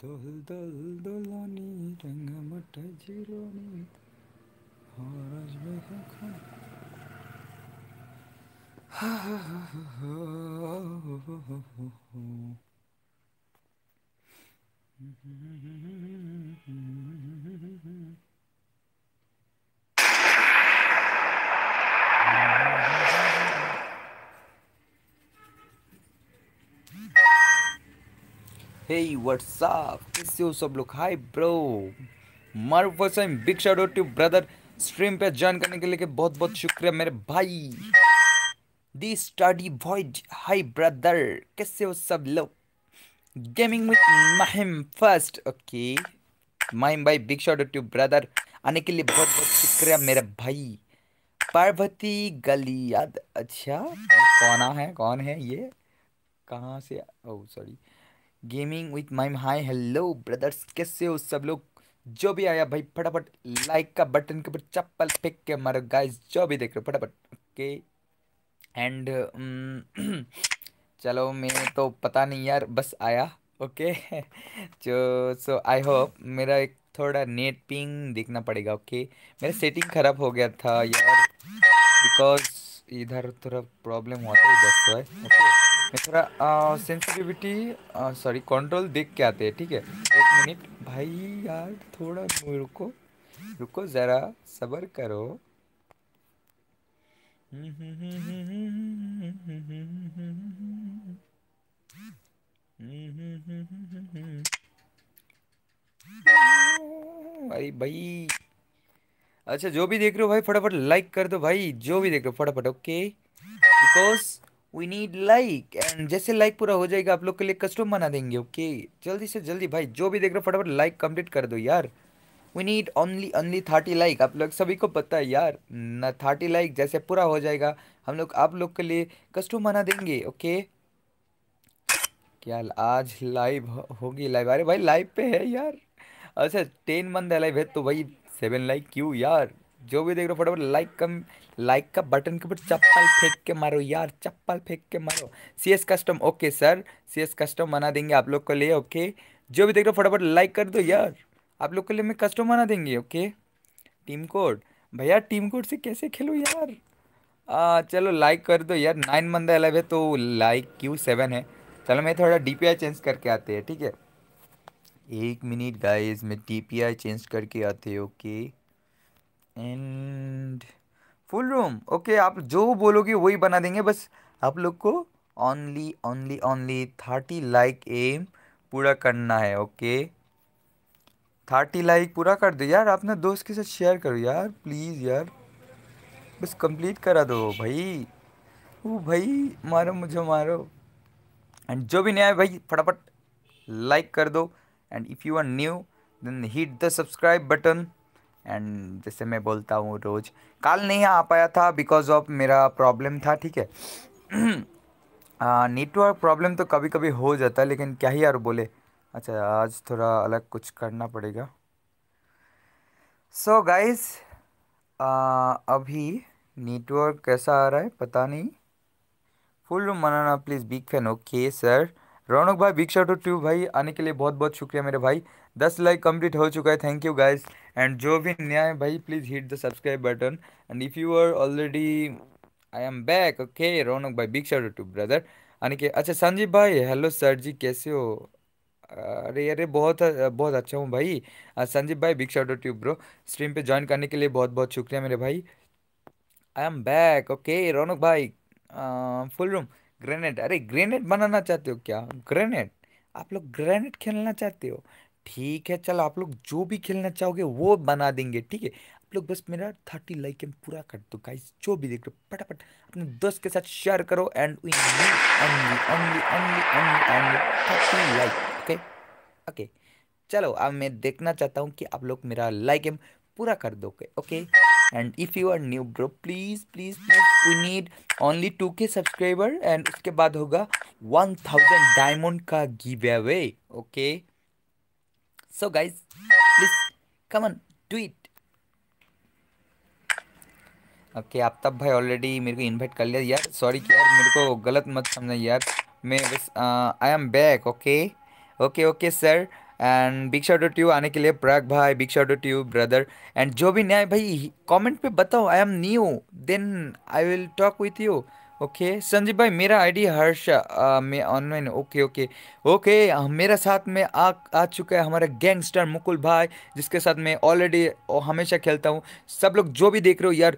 దొల్ దొల్ దొలోని రంగమట్ట జీలోని హోరజ్ బేఖ Mm-hmm. हे WhatsApp कैसे हो सब लोग hi bro Marvsome big shout out to brother stream पे ज्वाइन करने के लिए बहुत बहुत शुक्रिया मेरे भाई the study voice hi brother कैसे हो सब लोग gaming with Mahim first okay Mahim भाई big shout out to brother आने के लिए बहुत बहुत शुक्रिया मेरे भाई पार्वती गली याद अच्छा कौन है कौन है ये कहाँ से oh oh, sorry gaming with Mahim hi hello brothers कैसे हो सब लोग जो भी आया भाई फटाफट लाइक का बटन के ऊपर चप्पल फेंक के मारो गाइस जो भी देख रहे हो फटाफट ओके एंड चलो मैं तो पता नहीं यार बस आया ओके जो सो आई होप मेरा एक थोड़ा नेट पिंग देखना पड़ेगा ओके okay? मेरा सेटिंग ख़राब हो गया था यार बिकॉज इधर थोड़ा प्रॉब्लम हुआ था इधर तो ओके थोड़ा सेंसिटिविटी सॉरी कंट्रोल देख के आते हैं ठीक है एक मिनट भाई यार थोड़ा रुको रुको ज़रा सबर करो अरे भाई अच्छा जो भी देख रहे हो भाई फटाफट लाइक कर दो भाई जो भी देख रहे हो फटाफट okay because we need like and जैसे लाइक पूरा हो जाएगा आप लोग के लिए कस्टम बना देंगे ओके जल्दी से जल्दी भाई जो भी देख रहे हो फटाफट लाइक कंप्लीट कर दो यार we need only only thirty like आप लोग सभी को पता है यार ना थर्टी लाइक जैसे पूरा हो जाएगा हम लोग आप लोग के लिए कस्टम बना देंगे ओके क्या आज लाइव होगी हो लाइव अरे भाई लाइव पे है यार अच्छा टेन मंथ है लाइव है तो भाई सेवन लाइक क्यों यार जो भी देख रहे हो फटाफट लाइक कम लाइक का बटन के ऊपर चप्पल फेंक के मारो यार चप्पल फेंक के मारो C S custom okay sir C S custom बना देंगे आप लोग को लिए ओके जो भी देख रहे हो फटाफट लाइक कर दो यार आप लोग के लिए मैं कस्टम बना देंगे ओके टीम कोड भैया टीम कोड से कैसे खेलो यार आ, चलो लाइक कर दो यार नाइन बंदा अलेव है तो लाइक क्यू सेवन है चलो मैं थोड़ा डी चेंज करके आते हैं ठीक है एक मिनट गाइस मैं डी चेंज करके आते okay and full room okay आप जो बोलोगे वही बना देंगे बस आप लोग को only only only thirty like M पूरा करना है ओके थर्टी लाइक पूरा कर दो यार अपने दोस्त के साथ शेयर करो यार प्लीज़ यार बस कंप्लीट करा दो भाई वो भाई मारो मुझे मारो एंड जो भी नया है भाई फटाफट लाइक कर दो and if you are new then hit the subscribe button and जैसे मैं बोलता हूँ रोज़ कल नहीं आ पाया था बिकॉज ऑफ मेरा प्रॉब्लम था ठीक है नेटवर्क प्रॉब्लम तो कभी कभी हो जाता है लेकिन क्या ही यार बोले अच्छा आज थोड़ा अलग कुछ करना पड़ेगा सो so गाइस अभी नेटवर्क कैसा आ रहा है पता नहीं फुल रूम मनाना please big fan okay sir Raunak भाई बिग शॉट टू भाई आने के लिए बहुत बहुत शुक्रिया मेरे भाई दस लाइक कंप्लीट हो चुका है थैंक यू गाइज एंड जो भी नया है भाई please hit the subscribe button and if you are already I am back okay Raunak भाई बिग शाउट टू ब्रदर कि अच्छा संजीव भाई हेलो सर जी कैसे हो अरे अरे बहुत बहुत अच्छा हूँ भाई संजीव भाई big shout to bro stream पे ज्वाइन करने के लिए बहुत बहुत शुक्रिया मेरे भाई I am back okay Raunak भाई फुल रूम ग्रेनेड अरे ग्रेनेड बनाना चाहते हो क्या ग्रेनेड आप लोग ग्रेनेड खेलना चाहते हो ठीक है चल आप लोग जो भी खेलना चाहोगे वो बना देंगे ठीक है आप लोग बस मेरा थर्टी लाइक एम पूरा कर दो गाइस जो भी देख रहे हो फटाफट अपने दोस्त के साथ शेयर करो and thirty like okay okay चलो अब मैं देखना चाहता हूँ कि आप लोग मेरा लाइक एम पूरा कर दो okay and if you are new bro please please please we need only two K subscriber and उसके बाद होगा वन थाउजेंड डायमंड का giveaway okay so guys please come on do it okay okay, Aftab भाई already मेरे को invite कर लिया यार सॉरी यार मेरे को गलत मत समझना यार मैं बस I am back okay okay okay sir and big shot to आने के लिए प्राग भाई big shot to you brother and जो भी नया भाई कमेंट पे बताओ I am new then I will talk with you okay Sanjeev भाई मेरा आईडी हर्ष में ऑनलाइन ओके ओके ओके मेरा साथ में आ आ चुका है हमारा गैंगस्टर मुकुल भाई जिसके साथ मैं ऑलरेडी हमेशा खेलता हूँ सब लोग जो भी देख रहे हो यार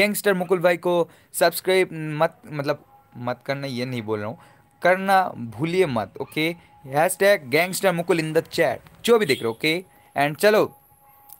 गैंगस्टर मुकुल भाई को सब्सक्राइब मत मतलब मत करना ये नहीं बोल रहा हूँ करना भूलिए मत okay hashtag gangster Mukul in the chat जो भी देख रहे हो ओके एंड चलो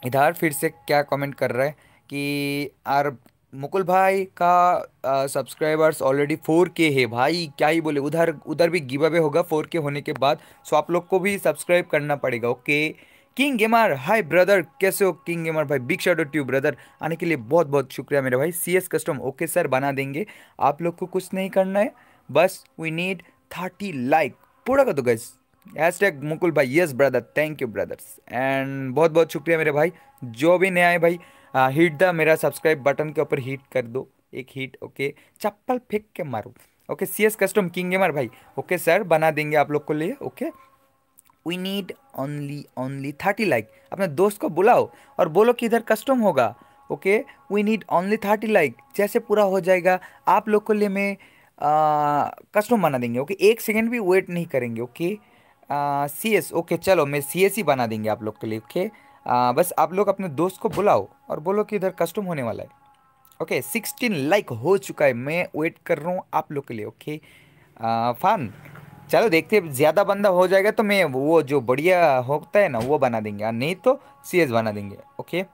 इधर फिर से क्या कमेंट कर रहा है कि आर मुकुल भाई का सब्सक्राइबर्स ऑलरेडी फोर के है भाई क्या ही बोले उधर उधर भी गिव अवे होगा फोर के होने के बाद सो आप लोग को भी सब्सक्राइब करना पड़ेगा okay king gamer hi brother कैसे हो किंग गेमर भाई big shout out to brother आने के लिए बहुत बहुत शुक्रिया मेरे भाई C S custom okay sir बना देंगे आप लोग को कुछ नहीं करना है बस वी नीड थर्टी लाइक पूरा कर दो गैस हैश टैग मुकुल भाई yes brother thank you brothers and बहुत बहुत शुक्रिया मेरे भाई जो भी नया है भाई हीट द मेरा सब्सक्राइब बटन के ऊपर हीट कर दो एक हीट ओके चप्पल फेंक के मारो okay C S custom king gamer भाई ओके सर बना देंगे आप लोग को लिए okay we need only only thirty like अपने दोस्त को बुलाओ और बोलो कि इधर कस्टम होगा okay we need only thirty like जैसे पूरा हो जाएगा आप लोग को लिए मैं कस्टम बना देंगे ओके एक सेकेंड भी वेट नहीं करेंगे ओके सी एस ओके चलो मैं सी एस ही बना देंगे आप लोग के लिए ओके आ, बस आप लोग अपने दोस्त को बुलाओ और बोलो कि इधर कस्टम होने वाला है ओके सिक्सटीन लाइक हो चुका है मैं वेट कर रहा हूँ आप लोग के लिए ओके फान चलो देखते ज़्यादा बंदा हो जाएगा तो मैं वो जो बढ़िया होता है ना वो बना देंगे नहीं तो सीएस बना देंगे ओके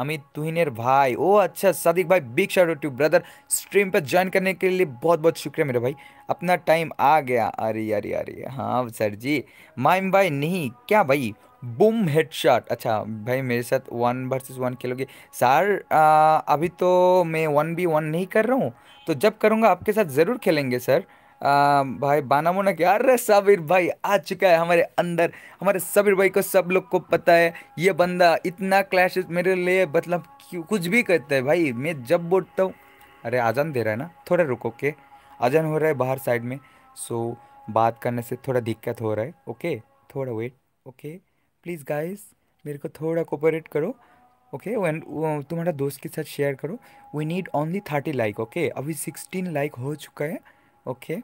अमित तुहिनेर भाई ओ अच्छा सादिक भाई big shout to brother stream पर ज्वाइन करने के लिए बहुत बहुत शुक्रिया मेरे भाई अपना टाइम आ गया अरे अरे अरे हाँ सर जी माइम भाई नहीं क्या भाई बुम हेडशॉट अच्छा भाई मेरे साथ वन वर्सेस वन खेलोगे सर अभी तो मैं वन बी वन नहीं कर रहा हूँ तो जब करूँगा आपके साथ ज़रूर खेलेंगे सर आ, भाई बानामो ना क्या अरे साबिर भाई आ चुका है हमारे अंदर हमारे साबिर भाई को सब लोग को पता है ये बंदा इतना क्लैश मेरे लिए मतलब कुछ भी करता है भाई मैं जब बोलता हूँ अरे आजान दे रहा है ना थोड़ा रुको के आजान हो रहा है बाहर साइड में सो बात करने से थोड़ा दिक्कत हो रहा है ओके थोड़ा वेट ओके प्लीज़ गाइस मेरे को थोड़ा कोऑपरेट करो ओके वन तुम्हारा दोस्त के साथ शेयर करो we need only thirty like okay अभी सिक्सटीन लाइक हो चुका है ओके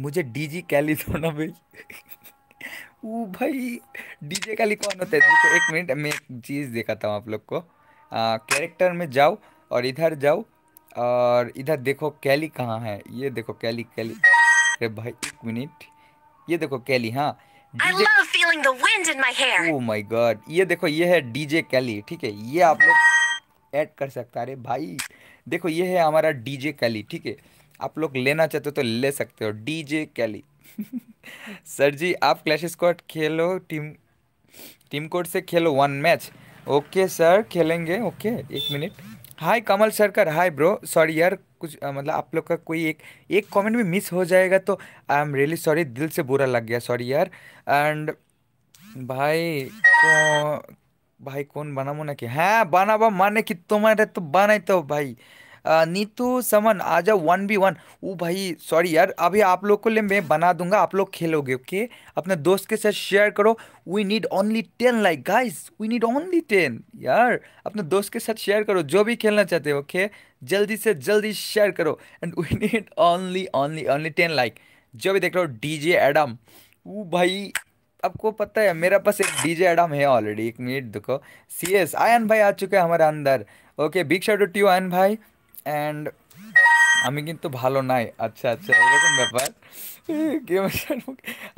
मुझे डीजी कैली थोड़ा भाई वो भाई डीजे कैली कौन होता है देखो एक मिनट मैं एक चीज़ दिखाता हूँ आप लोग को कैरेक्टर में जाओ और इधर जाओ और इधर देखो कैली कहाँ है ये देखो कैली कैली अरे भाई एक मिनट ये देखो कैली हाँ ओ माय गॉड ये देखो ये है डीजे कैली ठीक है ये आप लोग ऐड कर सकता अरे भाई देखो ये है हमारा डीजे कैली ठीक है आप लोग लेना चाहते हो तो ले सकते हो डी जे कैली सर जी आप क्लैश स्क्वाड खेलो टीम टीम कोड से खेलो वन मैच ओके सर खेलेंगे ओके एक minute hi Kamal Sarkar hi bro sorry यार कुछ आ, मतलब आप लोग का कोई एक एक कमेंट भी मिस हो जाएगा तो आई एम रियली सॉरी दिल से बुरा लग गया सॉरी यार एंड भाई को, भाई कौन बनाबो ना कि हाँ बनाबो माने कि तुम्हारे तो बनाई तो भाई नीतू समन आ जाओ वन बी वन वो भाई सॉरी यार अभी आप लोग को लिए मैं बना दूंगा आप लोग खेलोगे ओके अपने दोस्त के साथ शेयर करो we need only ten like guys we need only ten यार अपने दोस्त के साथ शेयर करो जो भी खेलना चाहते हो ओके जल्दी से जल्दी शेयर करो and we need only only only ten like जो भी देख रहे हो डी जे एडम वो भाई आपको पता है मेरा पास एक डीजे एडम है ऑलरेडी एक मिनट देखो सी एस आयन भाई आ चुके हैं हमारे अंदर okay big shout to Ayan भाई एंड আমি কিন্তু ভালো নাই अच्छा अच्छा এরকম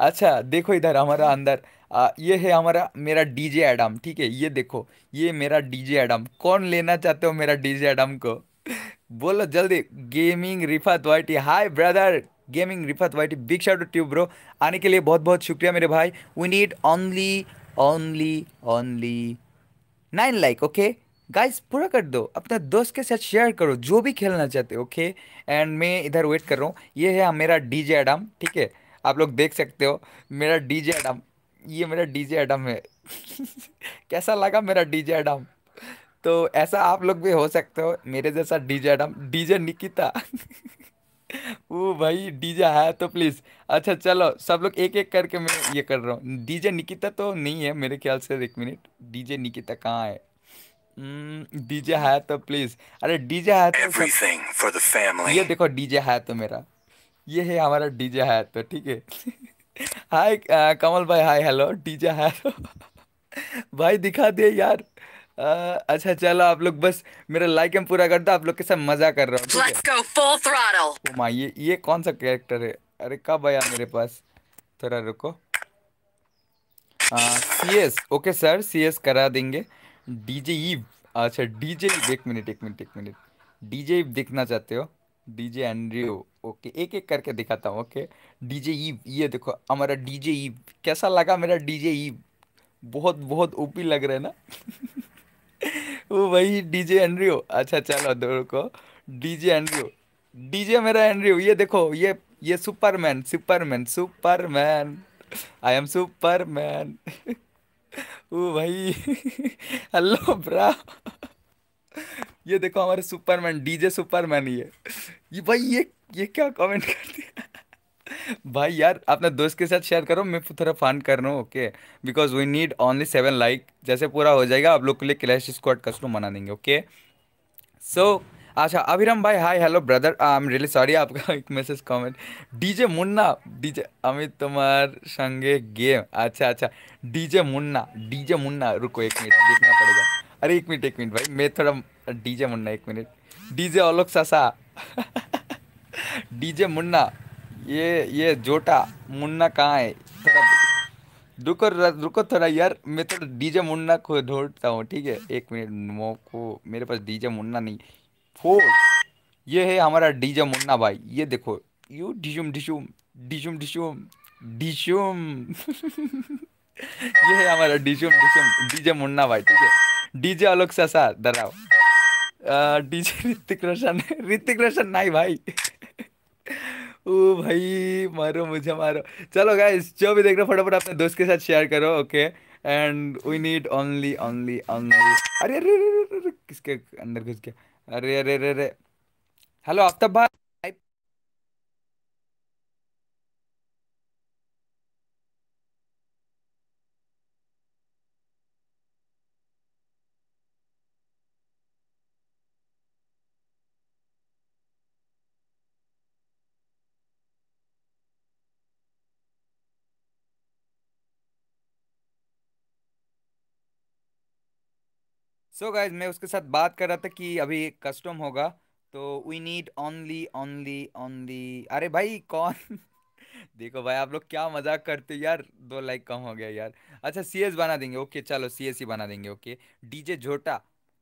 अच्छा देखो इधर हमारा अंदर आ, ये है हमारा मेरा डीजे एडम ठीक है ये देखो ये मेरा डीजे एडम कौन लेना चाहते हो मेरा डीजे एडम को बोलो जल्दी गेमिंग रिफत वाइटी हाय ब्रदर गेमिंग रिफत वाइटी बिग शाउट ट्यूब ब्रो आने के लिए बहुत बहुत शुक्रिया मेरे भाई we need only only only nine like okay guys पूरा कर दो अपने दोस्त के साथ शेयर करो जो भी खेलना चाहते हो ओके एंड मैं इधर वेट कर रहा हूँ ये है मेरा डी जे एडम ठीक है आप लोग देख सकते हो मेरा डी जे एडम ये मेरा डी जे एडम है कैसा लगा मेरा डी जे एडम तो ऐसा आप लोग भी हो सकते हो मेरे जैसा D J Adam D J Nikita ओ भाई डीजे है तो प्लीज़ अच्छा चलो सब लोग एक एक करके मैं ये कर रहा हूँ डीजे निकिता तो नहीं है मेरे ख्याल से एक मिनट डीजे निकिता कहाँ है हम्म, डीजे है तो प्लीज अरे डीजे है तो एवरीथिंग फॉर द फैमिली ये देखो डीजे है तो मेरा ये है हमारा डीजे है तो ठीक है हाय uh, कमल भाई हाय हेलो डीजे है तो भाई दिखा दे यार आ, uh, अच्छा चलो आप लोग बस मेरा लाइक एम पूरा कर दो आप लोग के साथ मजा कर रहा हूँ oh ये ये कौन सा कैरेक्टर है अरे कब आया मेरे पास थोड़ा रुको C S okay sir C S करा देंगे डीजे ईव अच्छा डीजे एक मिनट एक मिनट एक मिनट डीजे देखना चाहते हो डीजे एंड्रियो ओके एक एक करके दिखाता हूँ ओके डीजे ईव ये देखो हमारा डीजे ईव कैसा लगा मेरा डीजे ईव बहुत बहुत ओपी लग रहा है ना वो वही डीजे एंड्रियो अच्छा चलो दो को डीजे एंड्रियो डीजे मेरा एंड्रियो ये देखो ये ये Superman Superman Superman I am Superman ओ भाई हेलो ब्रा ये देखो हमारे सुपरमैन डीजे सुपरमैन ये ये भाई ये ये क्या कमेंट कर दिया भाई यार अपने दोस्त के साथ शेयर करो मैं थोड़ा फन कर रहा हूँ okay because we need only seven like जैसे पूरा हो जाएगा आप लोग के लिए क्लैश स्क्वाड कस्टम बना देंगे ओके सो so, अच्छा अभिरम भाई hi hello brother I am really sorry आपका एक message comment DJ Munna DJ Amit तुम्हार संगे गेम अच्छा अच्छा डीजे मुन्ना डीजे मुन्ना रुको एक मिनट देखना पड़ेगा अरे एक मिनट एक मिनट भाई मैं थोड़ा डीजे मुन्ना एक मिनट डीजे ओलोक सासा डीजे मुन्ना ये ये जोटा मुन्ना कहाँ है थोड़ा रुको रुको थोड़ा यार मैं थोड़ा डीजे मुन्ना को ढूंढता हूँ ठीक है एक मिनट मोको मेरे पास डीजे मुन्ना नहीं फोर ये है हमारा डीजे मुन्ना भाई ये देखो यू डिशुम डिशुम डिशुम डिशुम डिशुम ये है हमारा डिशुम डिशुम डीजे मुन्ना भाई ठीक है डीजे आलोक सासा डराओ डीजे ऋतिक रोशन ऋतिक रोशन नहीं भाई ओ भाई मारो मुझे मारो चलो गाइस जो भी देख रहे हो फटाफट अपने दोस्त के साथ शेयर करो okay and we need only only only अरे अरे किसके अंदर घुस गया अरे अरे अरे अरे हेलो आफ्ताब भाई सो so गाइज मैं उसके साथ बात कर रहा था कि अभी कस्टम होगा तो we need only only only अरे भाई कौन देखो भाई आप लोग क्या मजाक करते यार दो लाइक कम हो गया यार अच्छा सी एस बना देंगे ओके चलो सी एस ही बना देंगे ओके डीजे झोटा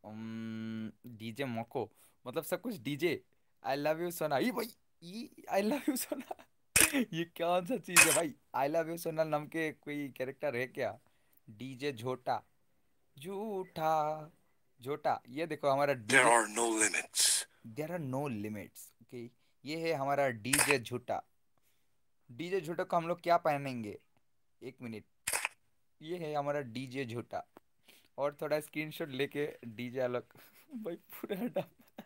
डीजे मोको मतलब सब कुछ डीजे आई लव यू सोना ये भाई आई लव यू सोना ये कौन सा चीज़ है भाई आई लव यू सोना नाम के कोई कैरेक्टर है क्या डीजे झोटा झूठा झोटा ये देखो हमारा there are no limits there are no limits okay ये है हमारा डीजे झूठा डीजे झूठा को हम लोग क्या पहनेंगे एक मिनट ये है हमारा डीजे झूठा और थोड़ा स्क्रीनशॉट लेके डीजे अलग भाई पूरा डम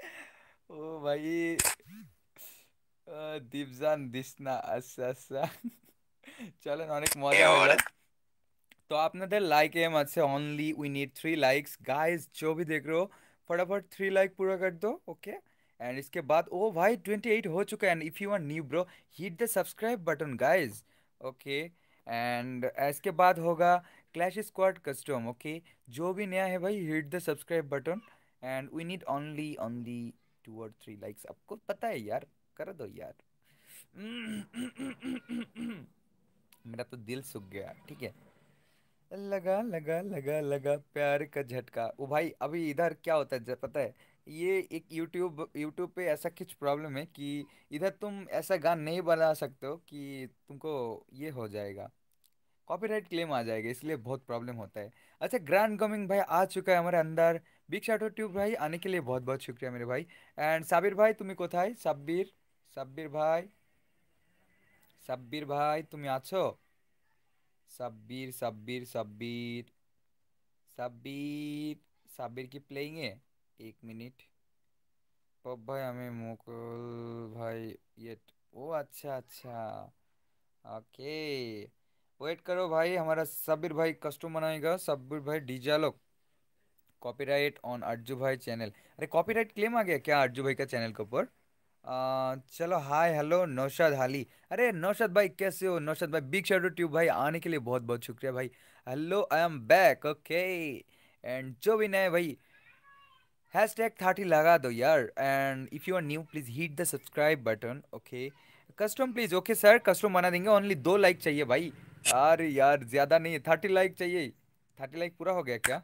ओ भाई दीपजान दिसना अच्छा अच्छा चलो अनेक मजा तो दे लाइक एम আছে only we need three likes guys जो भी देख रहे हो फटाफट थ्री लाइक पूरा कर दो ओके एंड इसके बाद ओ भाई ट्वेंटी एट हो चुका है and if you are new bro hit the subscribe button guys okay and इसके बाद होगा क्लैश स्क्वाड कस्टम ओके जो भी नया है भाई hit the subscribe button and we need only only two और थ्री लाइक्स आपको पता है यार कर दो यार मेरा तो दिल सूख गया ठीक है लगा लगा लगा लगा प्यार का झटका वो भाई अभी इधर क्या होता है पता है ये एक यूट्यूब यूट्यूब पे ऐसा कुछ प्रॉब्लम है कि इधर तुम ऐसा गान नहीं बना सकते हो कि तुमको ये हो जाएगा कॉपीराइट क्लेम आ जाएगा इसलिए बहुत प्रॉब्लम होता है अच्छा ग्रैंड कमिंग भाई आ चुका है हमारे अंदर बिग शैडो ट्यूब भाई आने के लिए बहुत बहुत शुक्रिया मेरे भाई एंड साबिर भाई तुम्हें কোথায় सब्बिर सब्बिर भाई सब्बिर भाई तुम्हें आ शब्बीर शब्बीर शब्बीर सब्बीर सब्बीर की प्लेइंग है एक मिनट पब भाई हमें मुकुल भाई ये तो- ओ अच्छा अच्छा ओके वेट करो भाई हमारा सब्बीर भाई कस्टम बनाएगा सब्बीर भाई लोग कॉपीराइट ऑन अर्जू भाई चैनल अरे कॉपीराइट क्लेम आ गया क्या अर्जू भाई का चैनल के ऊपर चलो हाय हेलो नौशाद हाली अरे नौशाद भाई कैसे हो नौशाद भाई बिग शेडो ट्यूब भाई आने के लिए बहुत बहुत शुक्रिया भाई hello I am back okay and जो भी नए भाई हैश टैग थर्टी लगा दो यार and if you are new please hit the subscribe button okay custom please okay sir custom बना देंगे ओनली दो लाइक चाहिए भाई यार यार ज़्यादा नहीं है थर्टी लाइक चाहिए थर्टी लाइक पूरा हो गया क्या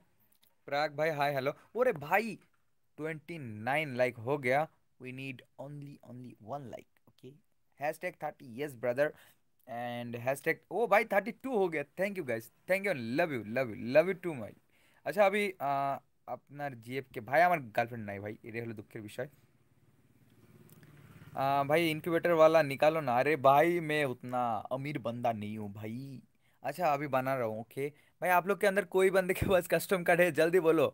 प्राग भाई हाय हेलो अरे भाई ट्वेंटी नाइन लाइक हो गया we need only only one like okay hashtag 30 yes brother and hashtag ओ भाई थर्टी टू हो गया thank you guys thank you love you love you love you too my আচ্ছা আমি ke bhai amar girlfriend nai bhai ere holo dukher bishoy বিষয় भाई incubator वाला निकालो ना अरे भाई मैं उतना अमीर बंदा नहीं हूँ भाई अच्छा अभी बना रहा हूँ ओके भाई आप लोग के अंदर कोई बंदे के पास कस्टम कार्ड है जल्दी बोलो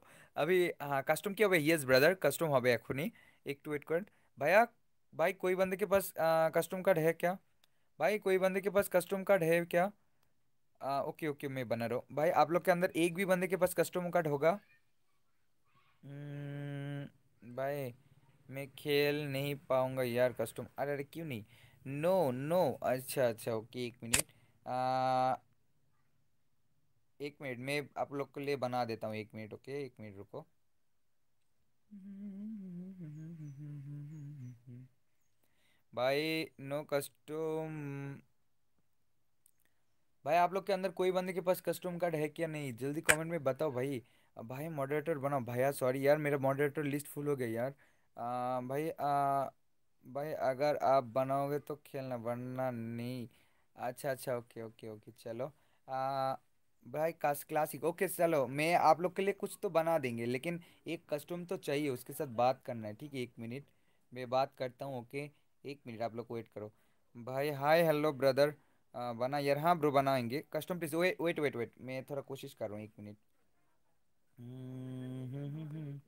अभी हाँ कस्टम क्या हो यस ब्रदर कस्टम हो गया एखी एक टू एट कार्ड भैया भाई कोई बंदे के पास कस्टम कार्ड है क्या भाई कोई बंदे के पास कस्टम कार्ड है क्या आ, ओके ओके मैं बना रहा हूँ भाई आप लोग के अंदर एक भी बंदे के पास कस्टम कार्ड होगा hmm, भाई मैं खेल नहीं पाऊंगा यार कस्टम अरे अरे क्यों नहीं नो नो अच्छा अच्छा ओके एक मिनट एक मिनट मैं आप लोग के लिए बना देता हूँ एक मिनट ओके एक मिनट रुको hmm, भाई नो कस्टम भाई आप लोग के अंदर कोई बंदे के पास कस्टम कार्ड है क्या नहीं जल्दी कमेंट में बताओ भाई भाई मॉडरेटर बनाओ भैया सॉरी यार मेरा मॉडरेटर लिस्ट फुल हो गया यार आ, भाई आ, भाई अगर आप बनाओगे तो खेलना वरना नहीं अच्छा अच्छा ओके ओके ओके चलो आ, भाई कास क्लासिक ओके चलो मैं आप लोग के लिए कुछ तो बना देंगे लेकिन एक कस्टम तो चाहिए उसके साथ बात करना है ठीक है एक मिनट मैं बात करता हूँ ओके एक मिनट आप लोग वेट करो भाई हाय हेलो ब्रदर बना यार हाँ ब्रो बनाएंगे कस्टम पीस वे, वेट वेट वेट मैं थोड़ा कोशिश कर रहा हूँ एक मिनट हम्म, हम्म, हम्म,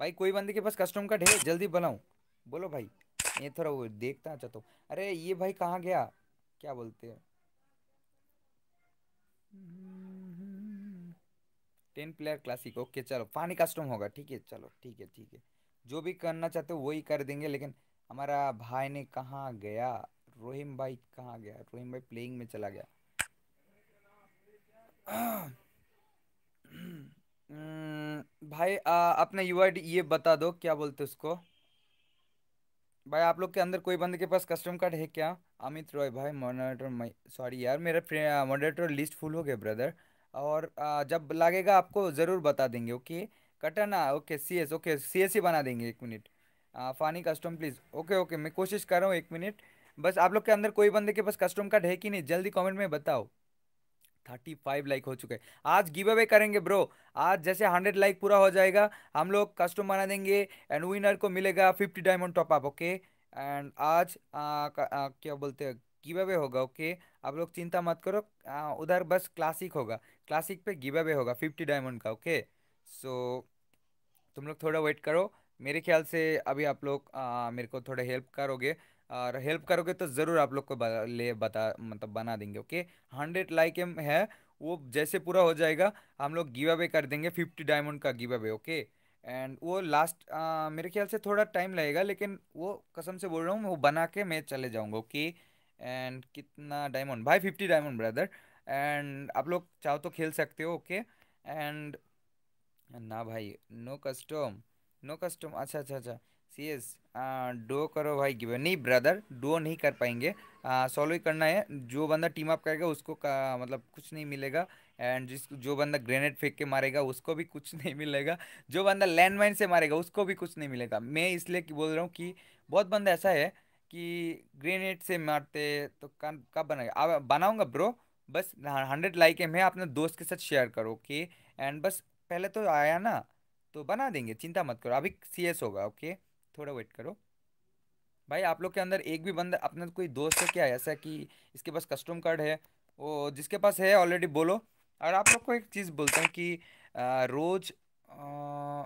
भाई कोई बंदे के पास कस्टम का ढेर जल्दी बनाऊँ बोलो भाई ये थोड़ा वो देखता अच्छा तो अरे ये भाई कहाँ गया क्या बोलते हैं टेन प्लेयर क्लासिक ओके चलो पानी कस्टम होगा ठीक है चलो ठीक है ठीक है जो भी करना चाहते हो वही कर देंगे लेकिन हमारा भाई ने कहाँ गया रोहिम भाई कहाँ गया रोहिम भाई प्लेइंग में चला गया भाई अपना यू ये बता दो क्या बोलते उसको भाई आप लोग के अंदर कोई बंदे के पास कस्टम कार्ड है क्या अमित रॉय भाई मॉडरेटर सॉरी यार मेरा मॉडरेटर लिस्ट फुल हो गया ब्रदर और आ, जब लगेगा आपको ज़रूर बता देंगे okay katana okay C S okay C S ही बना देंगे एक मिनट हाँ फानी कस्टम प्लीज़ ओके ओके मैं कोशिश कर रहा हूँ एक मिनट बस आप लोग के अंदर कोई बंदे के पास कस्टम कार्ड है कि नहीं जल्दी कमेंट में बताओ थर्टी फाइव लाइक हो चुके हैं आज गिव अवे करेंगे ब्रो आज जैसे हंड्रेड लाइक पूरा हो जाएगा हम लोग कस्टम बना देंगे एंड विनर को मिलेगा fifty diamond top up okay and आज आ, आ, क्या बोलते हैं गिव अवे होगा ओके आप लोग चिंता मत करो उधर बस क्लासिक होगा क्लासिक पे गिव अवे होगा फिफ्टी डायमंड का ओके सो तुम लोग थोड़ा वेट करो मेरे ख्याल से अभी आप लोग मेरे को थोड़े हेल्प करोगे और हेल्प करोगे तो ज़रूर आप लोग को ले बता मतलब बना देंगे ओके हंड्रेड लाइक एम है वो जैसे पूरा हो जाएगा हम लोग गिव अवे कर देंगे फिफ्टी डायमंड का गिव अवे ओके एंड वो लास्ट आ, मेरे ख्याल से थोड़ा टाइम लगेगा लेकिन वो कसम से बोल रहा हूँ वो बना के मैं चले जाऊँगा ओके एंड कितना डायमंड भाई फिफ्टी डायमंड ब्रदर एंड आप लोग चाहो तो खेल सकते हो ओके एंड ना भाई नो कस्टम नो कस्टम अच्छा अच्छा अच्छा सी एस डो करो भाई गिवन नहीं ब्रदर डो नहीं कर पाएंगे सॉल्व ही करना है जो बंदा टीम अप करेगा उसको का, मतलब कुछ नहीं मिलेगा एंड जिस जो बंदा ग्रेनेड फेंक के मारेगा उसको भी कुछ नहीं मिलेगा जो बंदा लैंड माइन से मारेगा उसको भी कुछ नहीं मिलेगा मैं इसलिए बोल रहा हूँ कि बहुत बंदा ऐसा है कि ग्रेनेड से मारते तो कब कब बनाएगा अब बनाऊँगा ब्रो बस हंड्रेड लाइक है मैं अपने दोस्त के साथ शेयर करो ओके एंड बस पहले तो आया ना तो बना देंगे चिंता मत करो अभी सी होगा ओके थोड़ा वेट करो भाई आप लोग के अंदर एक भी बंदा अपना कोई दोस्त है क्या ऐसा कि इसके पास कस्टम कार्ड है वो जिसके पास है ऑलरेडी बोलो और आप लोग को एक चीज़ बोलता हूँ कि आ, रोज आ,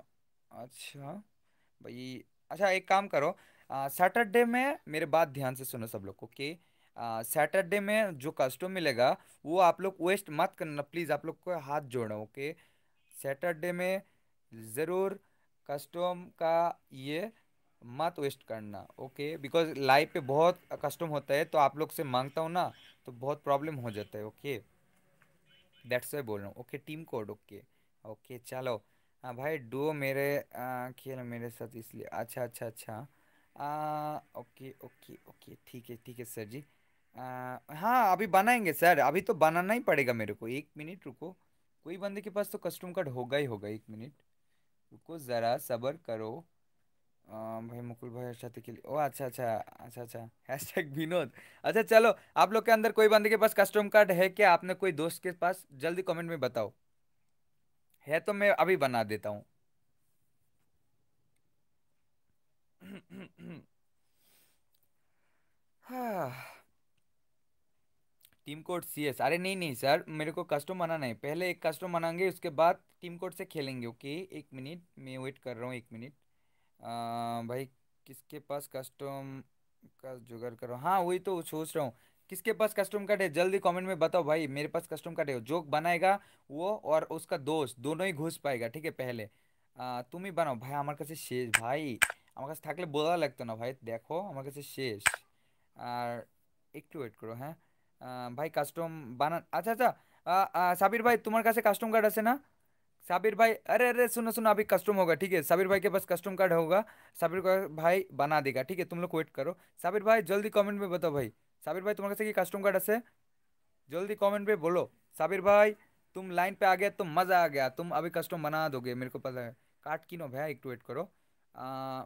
अच्छा भाई अच्छा एक काम करो सैटरडे में मेरे बात ध्यान से सुनो सब लोग को कि सैटरडे में जो कस्टम मिलेगा वो आप लोग वेस्ट मत करना प्लीज़ आप लोग को हाथ जोड़ो ओके सैटरडे में ज़रूर कस्टम का ये मत वेस्ट करना ओके बिकॉज लाइफ पे बहुत कस्टम होता है तो आप लोग से मांगता हूँ ना तो बहुत प्रॉब्लम हो जाता है ओके दैट्स वाई बोल रहा हूँ okay team code okay okay चलो हाँ भाई डो मेरे आ, खेल मेरे साथ इसलिए अच्छा अच्छा अच्छा आ, ओके ओके ओके ठीक है ठीक है सर जी आ, हाँ अभी बनाएंगे सर अभी तो बनाना ही पड़ेगा मेरे को एक मिनट रुको कोई बंदे के पास तो कस्टम कार्ड होगा ही होगा एक मिनट रुको ज़रा सबर करो भाई मुकुल भाई अच्छा के लिए ओ अच्छा अच्छा अच्छा अच्छा हैश टैग विनोद अच्छा चलो आप लोग के अंदर कोई बंदे के पास कस्टम कार्ड है क्या आपने कोई दोस्त के पास जल्दी कमेंट में बताओ है तो मैं अभी बना देता हूँ हाँ टीम कोड सी एस अरे नहीं नहीं सर मेरे को कस्टम बनाना है पहले एक कस्टम बनाएंगे उसके बाद टीम कोड से खेलेंगे ओके एक मिनट मैं वेट कर रहा हूँ एक मिनट भाई किसके पास कस्टम का जुगाड़ करो हाँ वही तो सोच रहा हूँ किसके पास कस्टम कार्ड है जल्दी कमेंट में बताओ भाई मेरे पास कस्टम कार्ड है जो बनाएगा वो और उसका दोस्त दोनों ही घुस पाएगा ठीक है पहले তুমি বানাও ভাই আমার से शेष भाई हमारे কাছে থাকলে বোঝা লাগতো না ভাই দেখো আমার কাছে শেষ আর একটু वेट करो हाँ भाई कस्टम बना अच्छा अच्छा साबिर भाई तुम्हारे कस्टम कार्ड है ना साबिर भाई अरे अरे सुनो सुनो अभी कस्टम होगा ठीक है साबिर भाई के पास कस्टम कार्ड होगा साबिर भाई बना देगा ठीक है तुम लोग वेट करो साबिर भाई जल्दी कमेंट में बताओ भाई साबिर भाई तुम्हारे पास कस्टम कार्ड है जल्दी कमेंट में बोलो साबिर भाई तुम लाइन पे आ गया तो मज़ा आ गया तुम अभी कस्टम बना दोगे मेरे को पता है काट की नो भैया एक वेट तो करो आ,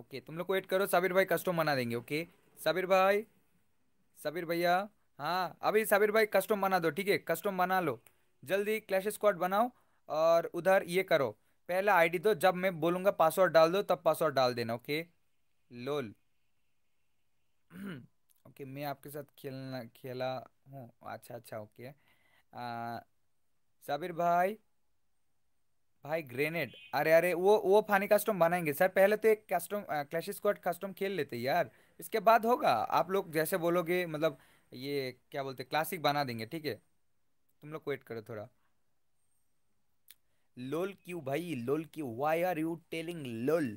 ओके तुम लोग को वेट करो साबिर भाई कस्टम बना देंगे ओके साबिर भाई सबीर भैया हाँ अभी सबीर भाई कस्टम बना दो ठीक है कस्टम बना लो जल्दी क्लैश स्क्वाड बनाओ और उधर ये करो पहला आईडी दो जब मैं बोलूँगा पासवर्ड डाल दो तब पासवर्ड डाल देना ओके लोल ओके मैं आपके साथ खेलना खेला हूँ अच्छा अच्छा ओके साबिर भाई भाई ग्रेनेड अरे अरे वो वो फानी कस्टम बनाएंगे सर पहले तो एक कस्टम क्लैश स्क्वाड कस्टम खेल लेते यार इसके बाद होगा आप लोग जैसे बोलोगे मतलब ये क्या बोलते क्लासिक बना देंगे ठीक है तुम लोग वेट करो थोड़ा लोल क्यू भाई लोल क्यू why are you telling lol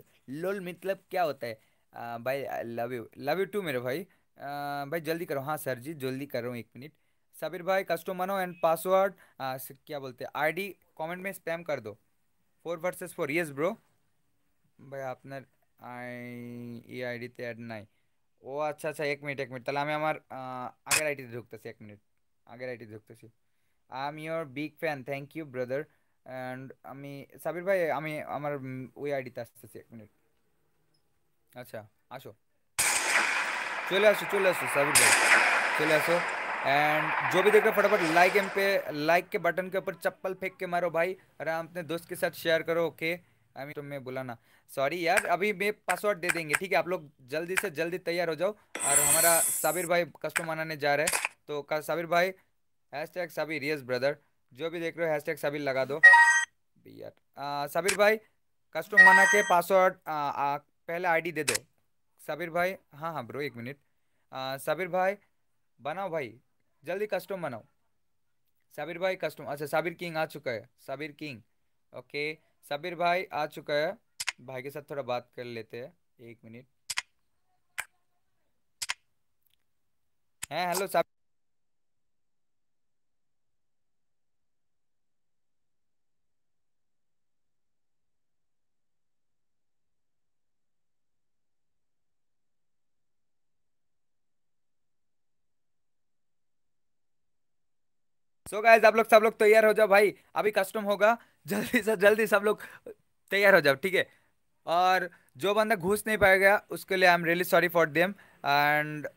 lol मतलब क्या होता है आ, भाई love you love you too मेरे भाई आ, भाई जल्दी करो हाँ सर जी जल्दी कर रहा हूँ एक मिनट सबिर भाई कस्टमर हो एंड पासवर्ड क्या बोलते हैं आईडी कमेंट में स्पैम कर दो four versus four yes bro भाई आपने आई ये आईडी तो ऐड नहीं ও আচ্ছা আচ্ছা এক মিনিট এক মিনিট তাহলে আমি আমার আগের আইডিতে ঢুকতেছি এক মিনিট আগের আইডিতে ঢুকতেছি I am your big fan thank you brother and আমি সাবির ভাই আমি আমার ওই আইডিতে আসতেছি এক মিনিট আচ্ছা আসো চলে আসো চলে আসো সাবির भाई चले আসো एंड जो भी देख रहे हो फटाफट लाइक एम पे लाइक के बटन के ऊपर चप्पल फेंक के मारो भाई आराम अपने दोस्त के साथ शेयर करो ओके okay? आई मीन बोला ना सॉरी यार अभी मैं पासवर्ड दे देंगे ठीक है आप लोग जल्दी से जल्दी तैयार हो जाओ और हमारा साबिर भाई कस्टम आने जा रहे हैं तो साबिर भाई hashtag Sabir yes brother जो भी देख रहे हो हैश टैग साबिर लगा दो यार साबिर भाई कस्टम मना के पासवर्ड पहले आईडी दे दो साबिर भाई हाँ हाँ ब्रो एक मिनट साबिर भाई बनाओ भाई जल्दी कस्टम बनाओ साबिर भाई कस्टम अच्छा साबिर किंग आ चुका है साबिर किंग ओके सबीर भाई आ चुका है भाई के साथ थोड़ा बात कर लेते हैं एक मिनट है हेलो साहब सो so गाइज आप लोग सब लोग तैयार हो जाओ भाई अभी कस्टम होगा जल्दी से जल्दी सब लोग तैयार हो जाओ ठीक है और जो बंदा घुस नहीं पाएगा उसके लिए I am really sorry for them and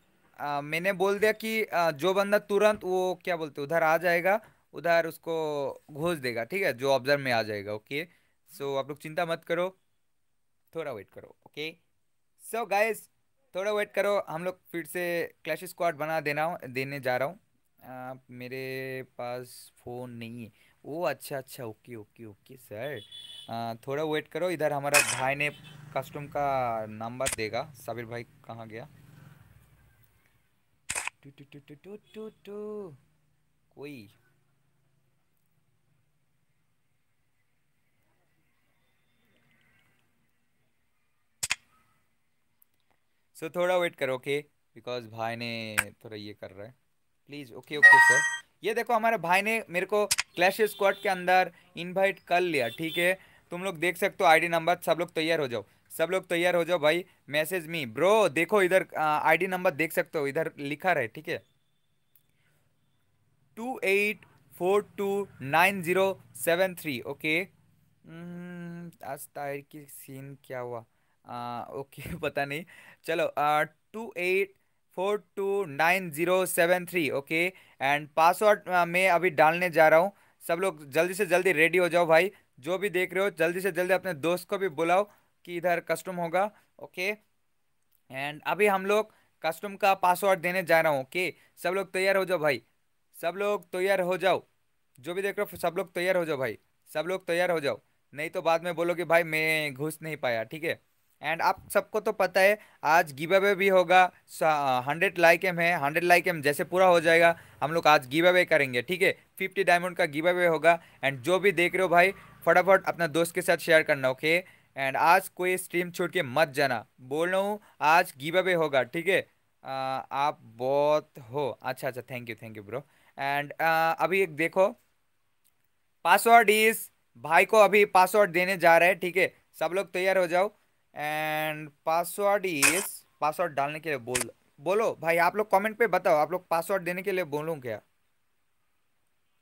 मैंने बोल दिया कि uh, जो बंदा तुरंत वो क्या बोलते उधर आ जाएगा उधर उसको घुस देगा ठीक है जो ऑब्जर्व में आ जाएगा ओके okay? सो so, आप लोग चिंता मत करो थोड़ा वेट करो ओके सो गाइस थोड़ा वेट करो हम लोग फिर से क्लैश स्क्वाड बना देना देने जा रहा हूँ uh, मेरे पास फ़ोन नहीं है ओ अच्छा अच्छा ओके ओके ओके सर थोड़ा वेट करो इधर हमारा भाई ने कस्टम का नंबर देगा साबिर भाई कहाँ गया two two two two two two two कोई सो so, थोड़ा वेट करो ओके okay? बिकॉज भाई ने थोड़ा ये कर रहा है प्लीज़ ओके ओके सर ये देखो हमारे भाई ने मेरे को क्लैश स्क्वाड के अंदर इनवाइट कर लिया ठीक है तुम लोग देख सकते हो आईडी नंबर सब लोग तैयार हो जाओ सब लोग तैयार हो जाओ भाई मैसेज मी ब्रो देखो इधर आईडी नंबर देख सकते हो इधर लिखा रहे ठीक है two eight four two nine zero seven three okay आज तार की सीन क्या हुआ आ, ओके पता नहीं चलो two eight four two nine zero seven three okay and password uh, मैं अभी डालने जा रहा हूँ सब लोग जल्दी से जल्दी रेडी हो जाओ भाई जो भी देख रहे हो जल्दी से जल्दी अपने दोस्त को भी बुलाओ कि इधर कस्टम होगा ओके एंड अभी हम लोग कस्टम का पासवर्ड देने जा रहा हूँ ओके सब लोग तैयार हो जाओ भाई सब लोग तैयार हो जाओ जो भी देख रहे हो सब लोग तैयार हो जाओ भाई सब लोग तैयार हो जाओ नहीं तो बाद में बोलो कि भाई मैं घुस नहीं पाया ठीक है एंड आप सबको तो पता है आज गिव अवे भी होगा हंड्रेड लाइक एम है हंड्रेड लाइक एम जैसे पूरा हो जाएगा हम लोग आज गिव अवे करेंगे ठीक है फिफ्टी डायमंड का गिव अवे होगा एंड जो भी देख रहे हो भाई फटाफट अपना दोस्त के साथ शेयर करना ओके एंड आज कोई स्ट्रीम छोड़ के मत जाना बोल रहा हूँ आज गिव अवे होगा ठीक है आप बहुत हो अच्छा अच्छा thank you thank you bro and अभी एक देखो पासवर्ड इज़ भाई को अभी पासवर्ड देने जा रहे हैं ठीक है सब लोग तैयार हो जाओ एंड पासवर्ड इज पासवर्ड डालने के लिए बोल बोलो भाई आप लोग कमेंट पे बताओ आप लोग पासवर्ड देने के लिए बोलूँ क्या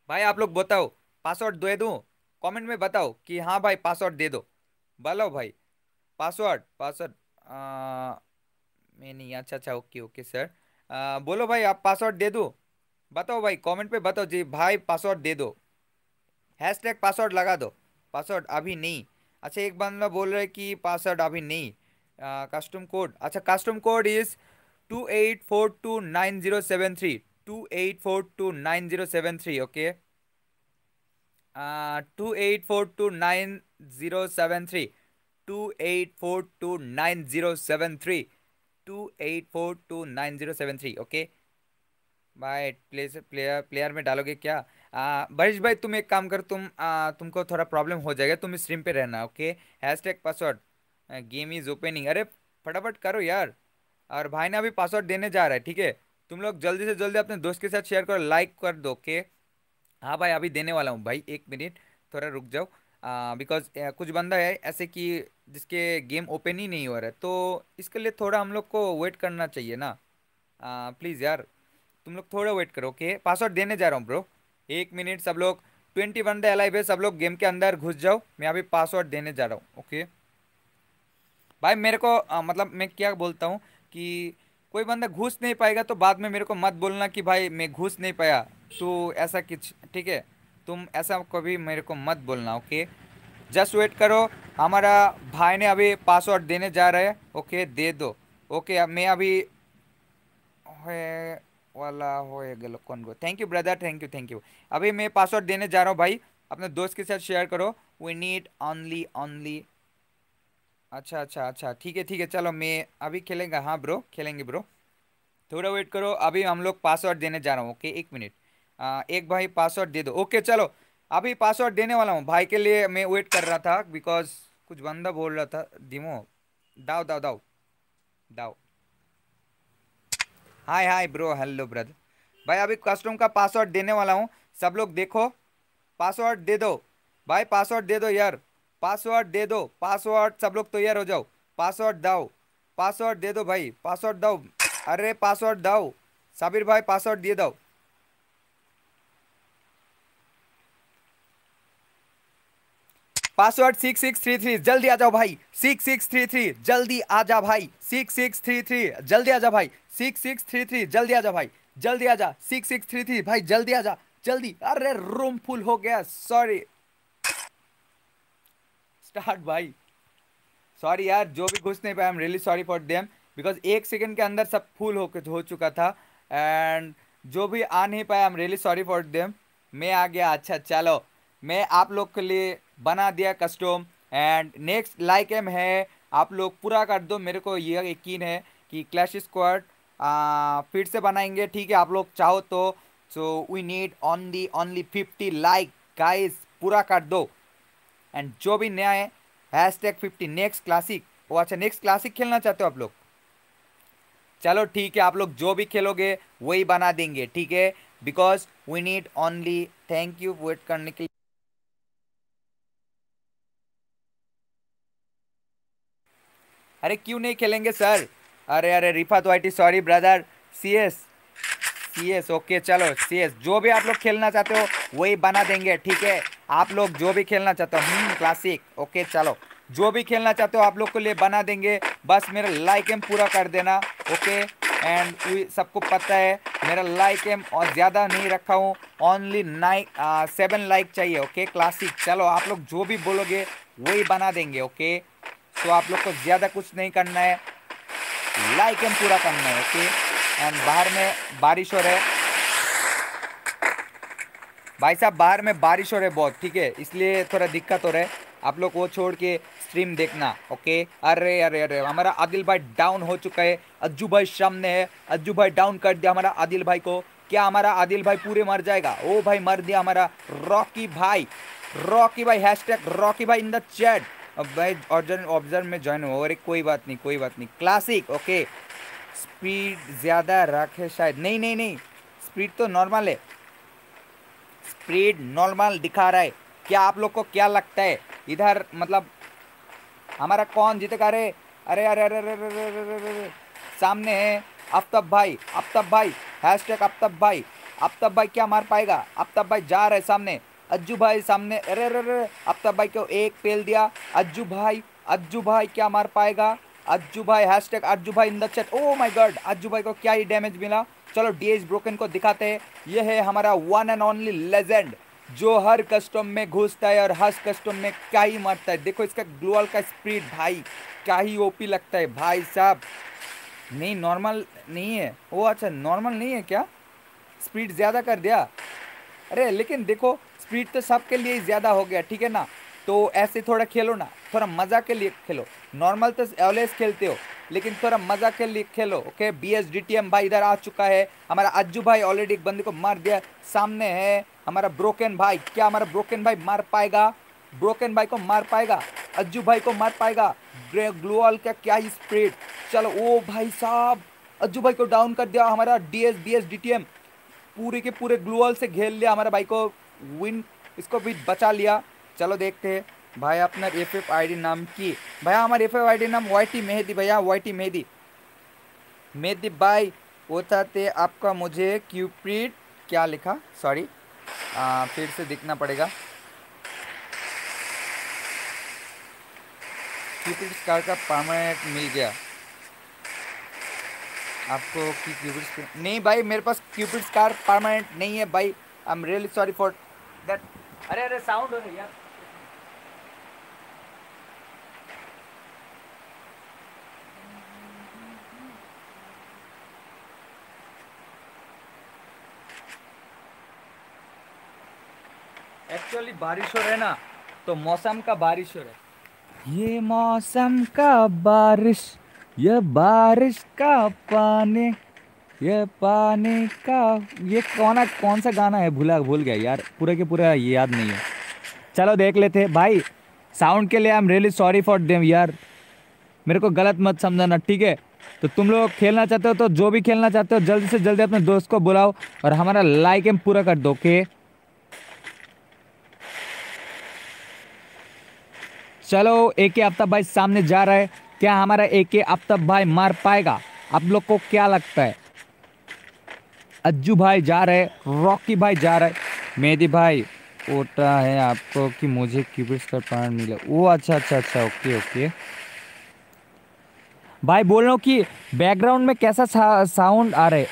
भाई आप लोग बताओ पासवर्ड दे दूँ कमेंट में बताओ कि हाँ भाई पासवर्ड दे दो बोलो भाई पासवर्ड पासवर्ड मैं नहीं अच्छा अच्छा ओके ओके सर आ, बोलो भाई आप पासवर्ड दे दो बताओ भाई कमेंट पे बताओ जी भाई पासवर्ड दे दो हैश पासवर्ड लगा दो पासवर्ड अभी नहीं अच्छा एक बंदा बोल रहा है कि पासवर्ड अभी नहीं कस्टम कोड अच्छा custom code is two eight four two nine zero seven three two eight four two nine zero seven three okay two eight four two nine zero seven three two eight four two nine zero seven three two eight four two nine zero seven three okay bye player player में डालोगे क्या बरिश भाई तुम एक काम कर तुम आ, तुमको थोड़ा प्रॉब्लम हो जाएगा तुम स्ट्रीम पे रहना okay hashtag password game is opening अरे फटाफट करो यार और भाई ने अभी पासवर्ड देने जा रहा है ठीक है तुम लोग जल्दी से जल्दी अपने दोस्त के साथ शेयर करो लाइक कर दो ओके हाँ भाई अभी देने वाला हूँ भाई एक मिनट थोड़ा रुक जाओ बिकॉज uh, uh, कुछ बंदा है ऐसे कि जिसके गेम ओपन ही नहीं हो रहा है तो इसके लिए थोड़ा हम लोग को वेट करना चाहिए ना uh, प्लीज़ यार तुम लोग थोड़ा वेट करो ओके पासवर्ड देने जा रहा हूँ ब्रो एक मिनट सब लोग ट्वेंटी वन डे अलाइव है सब लोग गेम के अंदर घुस जाओ मैं अभी पासवर्ड देने जा रहा हूँ ओके भाई मेरे को आ, मतलब मैं क्या बोलता हूँ कि कोई बंदा घुस नहीं पाएगा तो बाद में मेरे को मत बोलना कि भाई मैं घुस नहीं पाया तो ऐसा कुछ ठीक है तुम ऐसा कभी मेरे को मत बोलना ओके जस्ट वेट करो हमारा भाई ने अभी पासवर्ड देने जा रहा है ओके दे दो ओके मैं अभी वाला हो होएगा कौन को thank you brother thank you thank you अभी मैं पासवर्ड देने जा रहा हूँ भाई अपने दोस्त के साथ शेयर करो वी नीड ऑनली ऑनली अच्छा अच्छा अच्छा ठीक है ठीक है चलो मैं अभी खेलेंगे हाँ ब्रो खेलेंगे ब्रो थोड़ा वेट करो अभी हम लोग पासवर्ड देने जा रहा हूँ ओके एक मिनट एक भाई पासवर्ड दे दो ओके चलो अभी पासवर्ड देने वाला हूँ भाई के लिए मैं वेट कर रहा था बिकॉज कुछ बंदा बोल रहा था दिमो दाओ दाओ दाओ दाओ hi hi bro hello brother भाई अभी कस्टम का पासवर्ड देने वाला हूँ सब लोग देखो पासवर्ड दे दो भाई पासवर्ड दे दो यार पासवर्ड दे दो पासवर्ड सब लोग तैयार हो जाओ पासवर्ड दाओ पासवर्ड दे दो भाई पासवर्ड दाओ अरे पासवर्ड दाओ साबिर भाई पासवर्ड दे दो password six six three three जल्दी आ जाओ भाई सिक्स सिक्स थ्री थ्री जल्दी आ जा भाई सिक्स सिक्स थ्री थ्री जल्दी आ जा भाई सिक्स सिक्स थ्री थ्री जल्दी आ जा भाई जल्दी आ जा सिक्स सिक्स थ्री थ्री भाई जल्दी आ जा जल्दी अरे रूम फुल हो गया सॉरी स्टार्ट भाई सॉरी यार जो भी घुस नहीं पाया I am really sorry for them because एक सेकेंड के अंदर सब फुल हो हो चुका था एंड जो भी आ नहीं पाया I am really sorry for them मैं आ गया अच्छा चलो मैं आप लोग के लिए बना दिया custom and next like M है आप लोग पूरा कर दो मेरे को ये यकीन है कि क्लैश स्क्वाड फिर से बनाएंगे ठीक है आप लोग चाहो तो so we need only only fifty like guys पूरा कर दो एंड जो भी नया है hashtag fifty next classic वो अच्छा नेक्स्ट क्लासिक खेलना चाहते हो आप लोग चलो ठीक है आप लोग जो भी खेलोगे वही बना देंगे ठीक है because we need only thank you wait करने के लिए अरे क्यों नहीं खेलेंगे सर अरे अरे रिफा तो I sorry brother C S C S okay चलो सी एस जो भी आप लोग खेलना चाहते हो वही बना देंगे ठीक है आप लोग जो भी खेलना चाहते हो क्लासिक हम्म, ओके चलो जो भी खेलना चाहते हो आप लोग को लिए बना देंगे बस मेरा लाइक एम पूरा कर देना ओके एंड सबको पता है मेरा लाइक एम और ज़्यादा नहीं रखा हूँ ओनली नाइन सेवन लाइक चाहिए ओके क्लासिक चलो आप लोग जो भी बोलोगे वही बना देंगे ओके तो आप लोग को ज़्यादा कुछ नहीं करना है लाइक एंड पूरा करना है ओके एंड बाहर में बारिश हो रहा है भाई साहब बाहर में बारिश हो रहा है बहुत ठीक है इसलिए थोड़ा दिक्कत हो रहा है आप लोग वो छोड़ के स्ट्रीम देखना ओके अरे अरे अरे हमारा आदिल भाई डाउन हो चुका है अज्जू भाई सामने है अज्जू भाई डाउन कर दिया हमारा आदिल भाई को क्या हमारा आदिल भाई पूरे मर जाएगा ओ भाई मर दिया हमारा रॉकी भाई रॉकी भाई टैग रॉकी भाई इन द चैट अब भाई ऑर्जन ऑब्जर्व में ज्वाइन हुआ अरे कोई बात नहीं कोई बात नहीं क्लासिक ओके स्पीड ज़्यादा रखे शायद नहीं नहीं नहीं स्पीड तो नॉर्मल है स्पीड नॉर्मल दिखा रहा है क्या आप लोग को क्या लगता है इधर मतलब हमारा कौन जीतेगा अरे अरे अरे अरे अरे अरे अरे अरे सामने है तब भाई तब भाई हैश टैग तब भाई तब भाई क्या मार पाएगा तब भाई जा रहे है सामने अज्जू भाई सामने अरे अरे अरे आफ्ताब भाई को एक पेल दिया अज्जू भाई अज्जू भाई क्या मार पाएगा अज्जू भाई हैश टैग अज्जू भाई in the chat oh oh my God Ajju भाई को क्या ही डैमेज मिला चलो डी एच ब्रोकन को दिखाते हैं यह है हमारा वन एंड ओनली लेजेंड जो हर कस्टम में घुसता है और हर कस्टम में क्या ही मारता है देखो इसका ग्लोअल का स्प्रीड भाई क्या ही ओपी लगता है भाई साहब नहीं नॉर्मल नहीं है वो अच्छा नॉर्मल नहीं है क्या स्पीड ज़्यादा कर दिया अरे लेकिन देखो स्पीड तो सबके लिए ज़्यादा हो गया ठीक है ना तो ऐसे थोड़ा खेलो ना थोड़ा मज़ा के लिए खेलो नॉर्मल तो एवलेज खेलते हो लेकिन थोड़ा मज़ा के लिए खेलो okay B S D T M भाई इधर आ चुका है हमारा अज्जू भाई ऑलरेडी एक बंदे को मार दिया सामने है हमारा ब्रोकन भाई क्या हमारा ब्रोकन भाई मार पाएगा ब्रोकन भाई को मार पाएगा अज्जू भाई को मार पाएगा ग्लोअल का क्या स्प्रेड चलो ओ भाई साहब अज्जू भाई को डाउन कर दिया हमारा D S B S D T M पूरे के पूरे ग्लोअल से घेर लिया हमारा भाई को विन इसको भी बचा लिया चलो देखते हैं भाई अपना एफ एफ आई डी नाम की भैया हमारे एफ एफ आई डी नाम वाई टी मेहदी भैया वाई टी मेहदी मेहदी बाई वो चाहते आपका मुझे क्यूप्रिट क्या लिखा सॉरी फिर से दिखना पड़ेगा क्यूपिड्स कार का परमानेंट मिल गया आपको की क्यूपिड्स नहीं भाई मेरे पास क्यूपिड्स कार परमानेंट नहीं है भाई I am really sorry for that अरे अरे साउंड हो रही है एक्चुअली बारिश हो रहा है ना तो मौसम का बारिश हो रहा है ये मौसम का बारिश ये बारिश का पानी ये पानी का ये कौन कौन सा गाना है भूला भूल गया यार पूरा के पूरा ये याद नहीं है चलो देख लेते भाई साउंड के लिए I am really sorry for them यार मेरे को गलत मत समझाना ठीक है तो तुम लोग खेलना चाहते हो तो जो भी खेलना चाहते हो जल्दी से जल्दी अपने दोस्त को बुलाओ और हमारा लाइक एम पूरा कर दो ओके चलो ए के आफ्ताब भाई सामने जा रहा है क्या हमारा ए के आफ्ताब भाई मार पाएगा आप लोग को क्या लगता है अज्जू भाई जा रहे रॉकी भाई जा रहे मेहदी भाई ओटा है आपको कि मुझे क्यूबिट्स का पॉइंट मिले वो अच्छा अच्छा अच्छा ओके ओके भाई बोल रहा हूँ कि बैकग्राउंड में कैसा साउंड आ रहे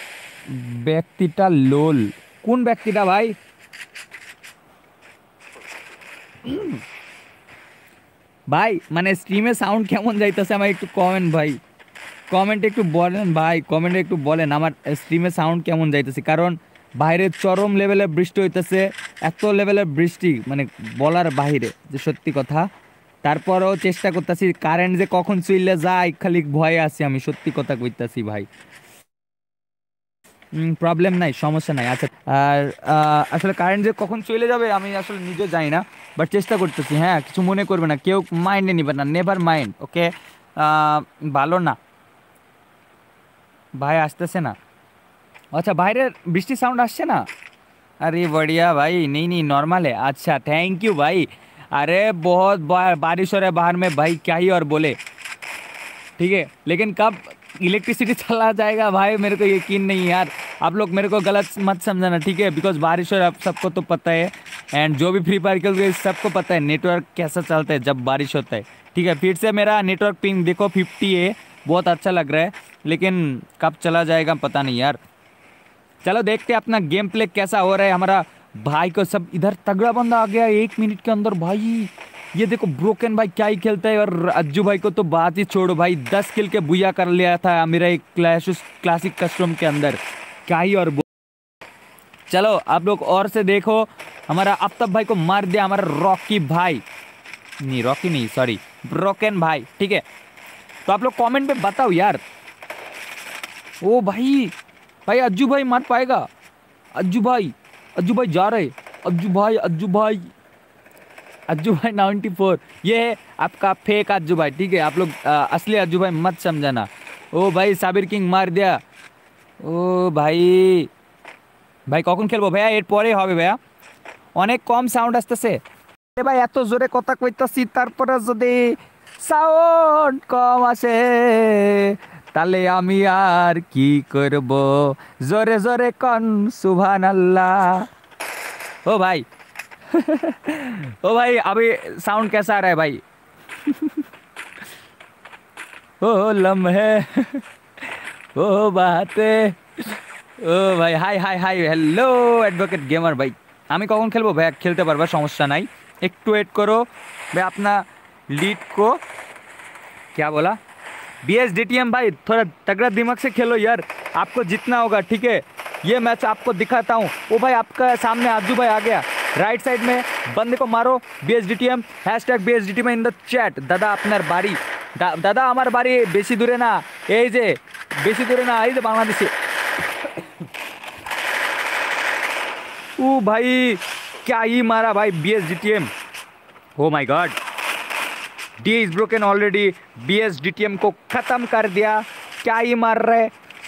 व्यक्तिटा लोल कौन व्यक्तिटा भाई भाई मैंने स्ट्रीम में ভাই মানে স্ট্রিমে সাউন্ড से যাইতেছে एक तो कॉमेंट भाई কমেন্টে একটু বলেন ভাই কমেন্টে একটু বলেন আমার স্ট্রিমে সাউন্ড কেমন যাইতেছে কারণ বাইরে চরম লেভেলের বৃষ্টি হইতেছে এত লেভেলের বৃষ্টি মানে বলার বাহিরে যে সত্যি কথা তারপরেও চেষ্টা করতেছি কারেন্ট যে কখন চুইলে যায় খালি ভয়ে আছি আমি সত্যি কথা কইতাছি ভাই প্রবলেম নাই সমস্যা নাই আচ্ছা আর আসলে কারেন্ট যে কখন চলে যাবে আমি আসলে নিজে জানি না বাট চেষ্টা করতেছি হ্যাঁ কিছু মনে করবে না কেউ মাইন্ডে নিবে না নেভার মাইন্ড ওকে ভালো না ভাই আসতেছে ना अच्छा बाहर बिस्टिर साउंड আসছে ना अरे बढ़िया भाई नहीं नहीं नॉर्मल है अच्छा थैंक यू भाई अरे बहुत बारिश हो रहा है बाहर में भाई क्या ही और बोले ठीक है लेकिन कब इलेक्ट्रिसिटी चला जाएगा भाई मेरे को यकीन नहीं यार आप लोग मेरे को गलत मत समझाना ठीक है बिकॉज बारिश हो रहा आप सबको तो पता है एंड जो भी फ्री फायर खेल सबको पता है नेटवर्क कैसा चलता है जब बारिश होता है ठीक है फिर से मेरा नेटवर्क पिंग देखो फिफ्टी है बहुत अच्छा लग रहा है लेकिन कब चला जाएगा पता नहीं यार चलो देखते हैं अपना गेम प्ले कैसा हो रहा है हमारा भाई को सब इधर तगड़ा बंदा आ गया एक मिनट के अंदर भाई ये देखो ब्रोकन भाई क्या ही खेलता है और अज्जू भाई को तो बात ही छोड़ो भाई दस किल के बुया कर लिया था मेरा एक क्लैश क्लासिक कस्टम के अंदर क्या ही और चलो आप लोग और से देखो हमारा अफ्ताब भाई को मार दिया हमारा रॉकी भाई नहीं रॉकी नहीं सॉरी ब्रोकन भाई ठीक है तो आप लोग कमेंट में बताओ यार ओ भाई भाई अज्जू भाई मार पाएगा अज्जू भाई अज्जू भाई जा रहे अज्जू भाई अज्जू भाई अज्जू भाई नाइन्टी फोर ये है आपका फेक अज्जू भाई ठीक है आप लोग असली अज्जू भाई मत समझाना ओ भाई साबिर किंग मार दिया ओ भाई ও ভাই ভাই কখন খেলবো ভাইয়া এরপরে হবে ভাইয়া অনেক কম সাউন্ড আসতেছে ভাই এত জোরে কথা কইতাছি তারপরে जो সাউন্ড কম আসে তাহলে আমি আর কি করব জোরে জোরে কন সুভান আল্লাহ ও ভাই ও ভাই আমি সাউন্ড কেসা आ ভাই ও লম ओ ও ओ ও ভাই hi hi hi hello advocate gamer ভাই আমি কখন খেলবো ভাই খেলতে পারবা সমস্যা নাই একটু ওয়েট করো ভাই আপনার लीड को क्या बोला B S D T M भाई थोड़ा तगड़ा दिमाग से खेलो यार आपको जितना होगा ठीक है ये मैच आपको दिखाता हूँ वो भाई आपका सामने आजू भाई आ गया राइट साइड में बंदे को मारो B S D T M hashtag B S D T M in the chat दादा अपनार बारी दादा हमार बारी बेसी दूरे ना এই बेसी বেশি ना না এই भाई क्या ही मारा भाई B S D T M oh my God D is broken already B S D T M को ख़त्म कर दिया क्या ही मार रहे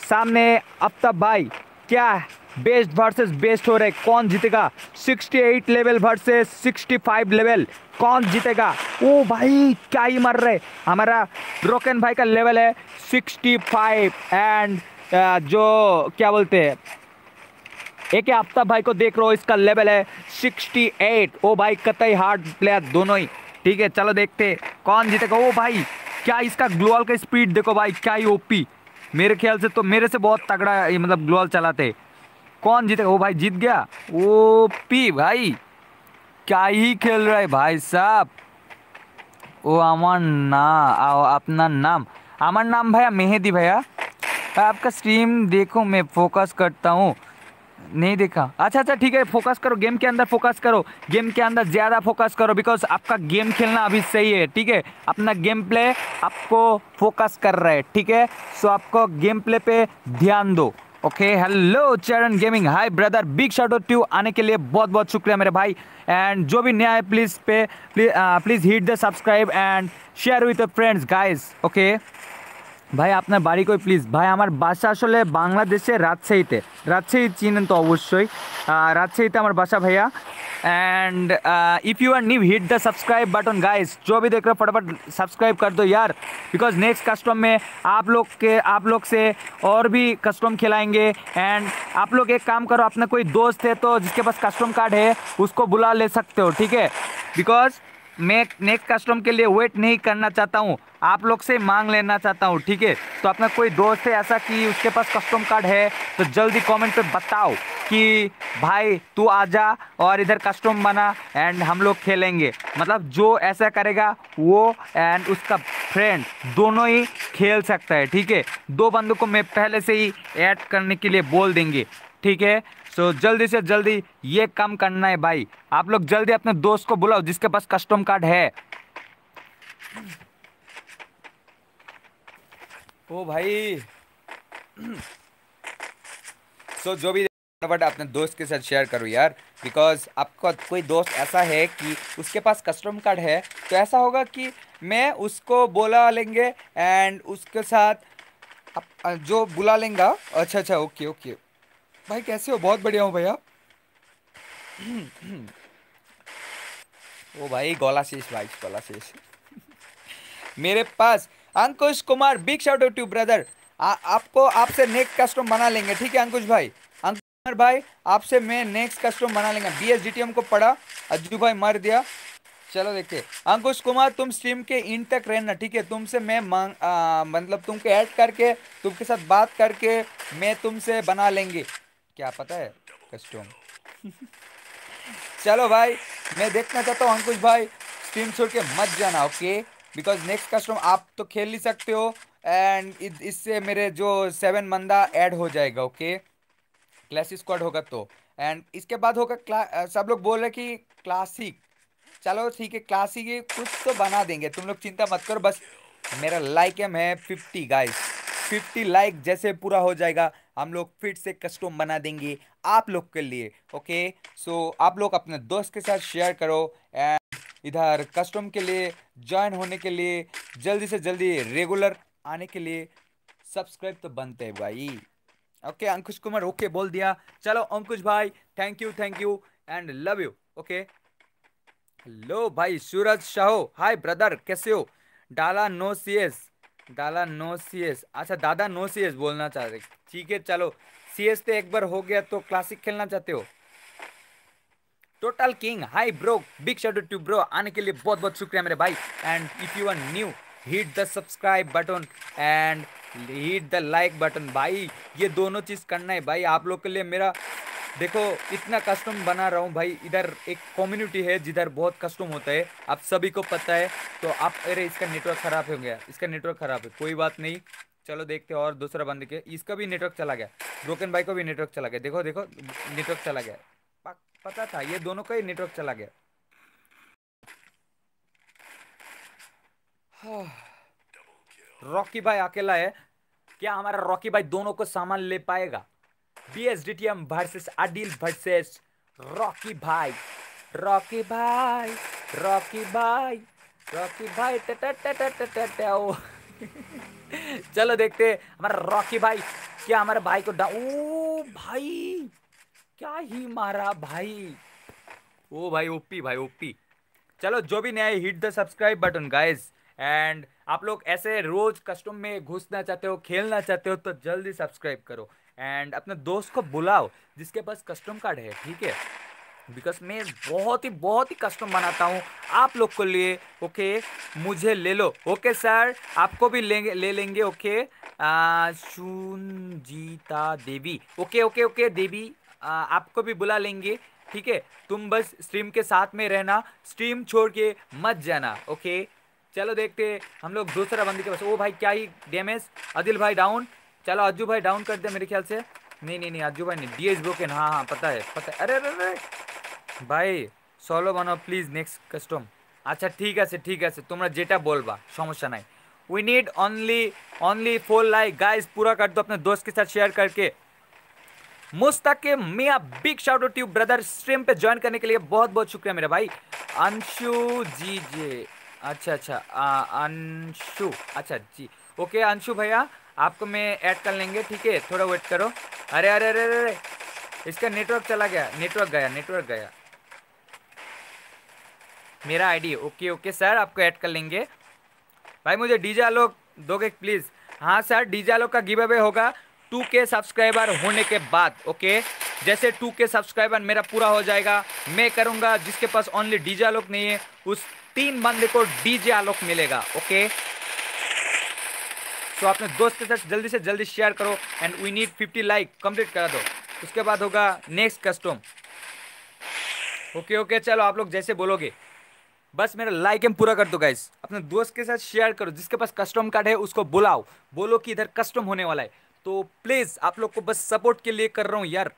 सामने अब तब भाई क्या बेस्ट वर्सेस बेस्ट हो रहे कौन जीतेगा 68 लेवल वर्सेस 65 लेवल कौन जीतेगा ओ भाई क्या ही मर रहे हमारा ब्रोकन भाई का लेवल है 65 एंड जो क्या बोलते हैं एक आफ्ताब भाई को देख रहे हो इसका लेवल है 68 ओ भाई कतई हार्ड प्लेयर दोनों ही ठीक है चलो देखते कौन जीतेगा ओ भाई क्या इसका ग्लोअल का स्पीड देखो भाई क्या ही ओपी मेरे ख्याल से तो मेरे से बहुत तगड़ा ये मतलब ग्लोअल चलाते कौन जीतेगा ओ भाई जीत गया ओ पी भाई क्या ही खेल रहा है भाई साहब ओ अमर ना आ, अपना नाम अमर नाम भैया मेहदी भैया आपका स्ट्रीम देखो मैं फोकस करता हूँ नहीं देखा अच्छा अच्छा ठीक है फोकस करो गेम के अंदर फोकस करो गेम के अंदर ज़्यादा फोकस करो बिकॉज आपका गेम खेलना अभी सही है ठीक है अपना गेम प्ले आपको फोकस कर रहा है ठीक है सो आपको गेम प्ले पे ध्यान दो okay hello Charan gaming hi brother big shot to आने के लिए बहुत बहुत शुक्रिया मेरे भाई एंड जो भी नया है प्लीज़ पे please hit the subscribe and share with friends guys okay भाई अपन बाड़ी कोई प्लिज भाई हमारे आसले আসলে राजशाही राजशाही चीन तो अवश्य राजशाही बासा भैया and if you are new hit the subscribe button guys जो भी देख रहे हो फटाफट सब्सक्राइब कर दो यार बिकॉज नेक्स्ट कस्टम में आप लोग के आप लोग से और भी कस्टम खिलाएंगे एंड आप लोग एक काम करो अपना कोई दोस्त है तो जिसके पास कस्टम कार्ड है उसको बुला ले सकते हो ठीक है बिकॉज मैं नेक्स्ट कस्टम के लिए वेट नहीं करना चाहता हूँ आप लोग से मांग लेना चाहता हूँ ठीक है तो अपना कोई दोस्त है ऐसा कि उसके पास कस्टम कार्ड है तो जल्दी कमेंट पे बताओ कि भाई तू आ जा और इधर कस्टम बना एंड हम लोग खेलेंगे मतलब जो ऐसा करेगा वो एंड उसका फ्रेंड दोनों ही खेल सकता है ठीक है दो बंदों को मैं पहले से ही ऐड करने के लिए बोल देंगे ठीक है सो so, जल्दी से जल्दी ये काम करना है भाई आप लोग जल्दी अपने दोस्त को बुलाओ जिसके पास कस्टम कार्ड है ओ भाई सो so, जो भी फटाफट अपने दोस्त के साथ शेयर करो यार बिकॉज आपका कोई दोस्त ऐसा है कि उसके पास कस्टम कार्ड है तो ऐसा होगा कि मैं उसको बोला लेंगे एंड उसके साथ जो बुला लेंगे अच्छा अच्छा ओके ओके भाई कैसे हो बहुत बढ़िया हो भाई आप ओ भाई गोला शेष भाई गोला शेष मेरे पास Ankush Kumar big shout out to brother आ, आपको आपसे नेक्स्ट कस्टम बना लेंगे ठीक है अंकुश भाई अंकुश कुमार भाई आपसे मैं नेक्स्ट कस्टम बना लेंगे बी एस को पढ़ा अज्जू भाई मर दिया चलो देखते अंकुश कुमार तुम स्ट्रीम के इन तक रहना ठीक है तुमसे मैं मांग मतलब तुमको ऐड करके तुमके साथ बात करके मैं तुमसे बना लेंगे क्या पता है कस्टम चलो भाई मैं देखना चाहता हूँ अंकुश भाई स्ट्रीम छोड़ के मत जाना ओके बिकॉज नेक्स्ट कस्टम आप तो खेल नहीं सकते हो एंड इससे मेरे जो सेवन मंदा ऐड हो जाएगा ओके क्लास स्क्वाड होगा तो एंड इसके बाद होगा सब लोग बोल रहे कि क्लासिक चलो ठीक है क्लासिक कुछ तो बना देंगे तुम लोग चिंता मत करो बस मेरा लाइक एम है फिफ्टी गाइस फिफ्टी लाइक जैसे पूरा हो जाएगा हम लोग फिर से कस्टम बना देंगे आप लोग के लिए ओके सो आप लोग अपने दोस्त के साथ शेयर करो एंड इधर कस्टम के लिए ज्वाइन होने के लिए जल्दी से जल्दी रेगुलर आने के लिए सब्सक्राइब तो बनते हैं भाई ओके अंकुश कुमार ओके बोल दिया चलो अंकुश भाई thank you thank you and love you okay hello भाई सूरज शाहो हाय ब्रदर कैसे हो डाला नो सी एस दादा नो सी एस अच्छा दादा नो सी एस बोलना चाह रहे ठीक है चलो सी एस तो एक बार हो गया तो क्लासिक खेलना चाहते हो total king hi bro big shot to bro आने के लिए बहुत बहुत शुक्रिया मेरे भाई and if you are new hit the subscribe button and hit the like button भाई ये दोनों चीज़ करना है भाई आप लोग के लिए मेरा देखो इतना कस्टम बना रहा हूँ भाई इधर एक कम्युनिटी है जिधर बहुत कस्टम होता है आप सभी को पता है तो आप अरे इसका नेटवर्क ख़राब हो गया इसका नेटवर्क ख़राब है कोई बात नहीं चलो देखते और दूसरा बंद के इसका भी नेटवर्क चला गया ब्रोकन भाई को भी नेटवर्क चला गया देखो देखो नेटवर्क चला गया पता था ये दोनों का ही नेटवर्क चला गया रॉकी हाँ। भाई अकेला है क्या हमारा रॉकी भाई दोनों को सामान ले पाएगा B S D T M versus Adil versus Rocky भाई रॉकी भाई रॉकी भाई रॉकी भाई ओ चलो देखते हमारा रॉकी भाई क्या हमारे भाई को डा ओ भाई क्या ही मारा भाई ओ भाई ओपी भाई ओपी चलो जो भी नया hit the subscribe button guys and आप लोग ऐसे रोज कस्टम में घुसना चाहते हो खेलना चाहते हो तो जल्दी सब्सक्राइब करो एंड अपने दोस्त को बुलाओ जिसके पास कस्टम कार्ड है ठीक है बिकॉज मैं बहुत ही बहुत ही कस्टम बनाता हूँ आप लोग को लिए ओके मुझे ले लो ओके सर आपको भी लेंगे ले लेंगे okay Sunjita Devi okay okay okay Devi आ, आपको भी बुला लेंगे ठीक है तुम बस स्ट्रीम के साथ में रहना स्ट्रीम छोड़ के मत जाना ओके चलो देखते हम लोग दूसरा बंदी के पास ओ भाई क्या ही डैमेज अदिल भाई डाउन चलो अज्जू भाई डाउन कर दे मेरे ख्याल से नहीं नहीं नहीं अज्जू भाई नहीं डी एस ब्रोकन हाँ हाँ पता है पता है अरे अरे अरे भाई सोलो বানাও प्लीज नेक्स्ट कस्टम अच्छा ठीक है ठीक है तुम्हारा जेटा बोलवा समस्या नहीं we need only only four like guys पूरा कर दो अपने दोस्त के साथ शेयर करके मुस्तक के मिया big shout out to brother stream पे ज्वाइन करने के लिए बहुत बहुत शुक्रिया मेरे भाई अंशु जी जे अच्छा अच्छा अंशु अच्छा जी ओके अंशु भैया आपको मैं ऐड कर लेंगे ठीक है थोड़ा वेट करो अरे अरे अरे अरे इसका नेटवर्क चला गया नेटवर्क गया नेटवर्क गया मेरा आईडी ओके ओके सर आपको ऐड कर लेंगे भाई मुझे डीजे आलोक दोगे प्लीज़ हाँ सर डीजे आलोक का गिव अवे होगा टू के सब्सक्राइबर होने के बाद ओके जैसे टू के सब्सक्राइबर मेरा पूरा हो जाएगा मैं करूँगा जिसके पास ओनली डीजे आलोक नहीं है उस तीन बंदे को डीजे आलोक मिलेगा ओके तो अपने दोस्त के साथ जल्दी से जल्दी शेयर करो and we need fifty like complete करा दो उसके बाद होगा नेक्स्ट कस्टम ओके ओके चलो आप लोग जैसे बोलोगे बस मेरा लाइक एम पूरा कर दो गाइज अपने दोस्त के साथ शेयर करो जिसके पास कस्टम कार्ड है उसको बुलाओ बोलो कि इधर कस्टम होने वाला है तो प्लीज़ आप लोग को बस सपोर्ट के लिए कर रहा हूँ यार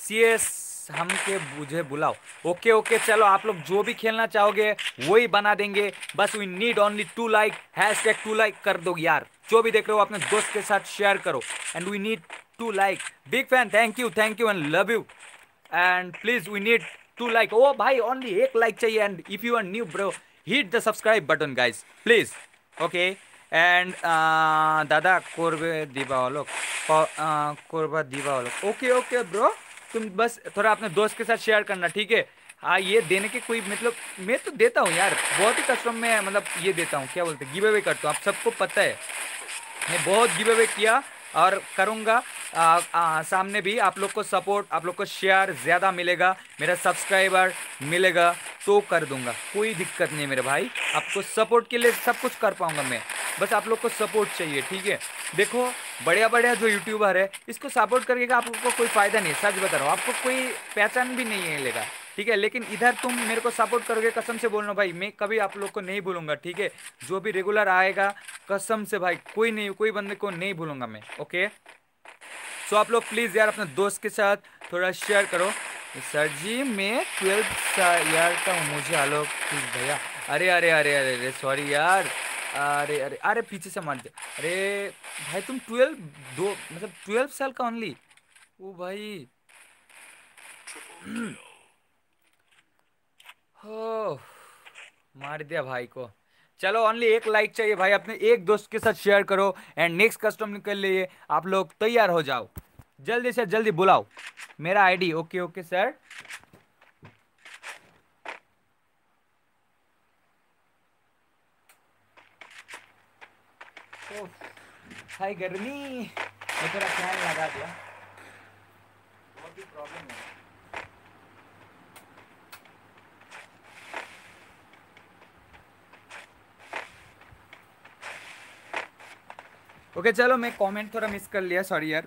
सी एस हम के मुझे बुलाओ ओके ओके चलो आप लोग जो भी खेलना चाहोगे वही बना देंगे बस we need only two like hashtag two like कर दो यार जो भी देख रहे हो अपने दोस्त के साथ शेयर करो and we need two like big fan thank you thank you and love you and please we need two like ओ भाई ओनली एक लाइक चाहिए and if you are new bro hit the subscribe button guys please okay and दादा कोरबे दीवा uh, Korba दीवा okay okay bro तुम बस थोड़ा अपने दोस्त के साथ शेयर करना ठीक है हाँ ये देने के कोई मतलब मैं तो देता हूँ यार बहुत ही कस्टम में मतलब ये देता हूँ क्या बोलते हैं गिव अवे करता हूँ आप सबको पता है मैं बहुत गिव अवे किया और करूँगा सामने भी आप लोग को सपोर्ट आप लोग को शेयर ज़्यादा मिलेगा मेरा सब्सक्राइबर मिलेगा तो कर दूंगा कोई दिक्कत नहीं मेरे भाई आपको सपोर्ट के लिए सब कुछ कर पाऊंगा मैं बस आप लोग को सपोर्ट चाहिए ठीक है देखो बढ़िया बढ़िया जो यूट्यूबर है इसको सपोर्ट करके को कोई फ़ायदा नहीं सच बता रहा हूँ आपको कोई पहचान भी नहीं मिलेगा ठीक है लेकिन इधर तुम मेरे को सपोर्ट करोगे कसम से बोल रहा भाई मैं कभी आप लोग को नहीं भूलूंगा ठीक है जो भी रेगुलर आएगा कसम से भाई कोई नहीं कोई बंदे को नहीं भूलूंगा मैं ओके सो आप लोग प्लीज़ यार अपने दोस्त के साथ थोड़ा शेयर करो सर जी मैं ट्वेल्थ यार का मुझे आलोक प्लीज़ भैया अरे अरे अरे अरे अरे सॉरी यार अरे अरे अरे पीछे से मार दे अरे भाई तुम ट्वेल्व दो मतलब ट्वेल्व साल का ओनली ओ भाई हो मार दिया भाई को चलो ओनली एक लाइक चाहिए भाई अपने एक दोस्त के साथ शेयर करो एंड नेक्स्ट कस्टम निकल लिए आप लोग तैयार हो जाओ जल्दी से जल्दी बुलाओ मेरा ID okay okay sir hi गर्मी मैं तेरा फैन लगा दिया बहुत ही प्रॉब्लम है ओके okay, चलो मैं कमेंट थोड़ा मिस कर लिया सॉरी यार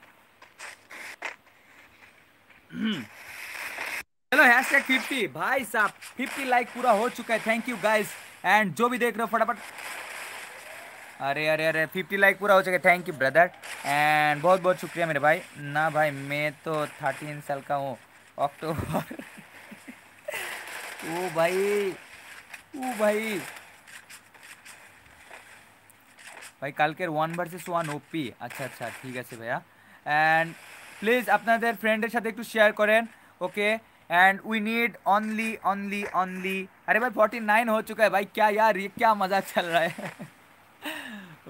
चलो हैश टैग फिफ्टी भाई साहब फिफ्टी लाइक पूरा हो चुका है थैंक यू गाइस एंड जो भी देख रहे हो फटाफट अरे अरे अरे फिफ्टी लाइक पूरा हो चुका है थैंक यू ब्रदर एंड बहुत बहुत शुक्रिया मेरे भाई ना भाई मैं तो थर्टीन साल का हूँ अक्टूबर ओ भाई ओ भाई ভাই কালকের ওয়ান ভার্সেস ওয়ান ওপি আচ্ছা अच्छा ঠিক আছে ভাইয়া অ্যান্ড প্লিজ আপনাদের ফ্রেন্ডের সাথে একটু शेयर करें okay and we need only only only अरे भाई फोर्टी नाइन हो चुका है भाई क्या यार ये क्या मज़ा चल रहा है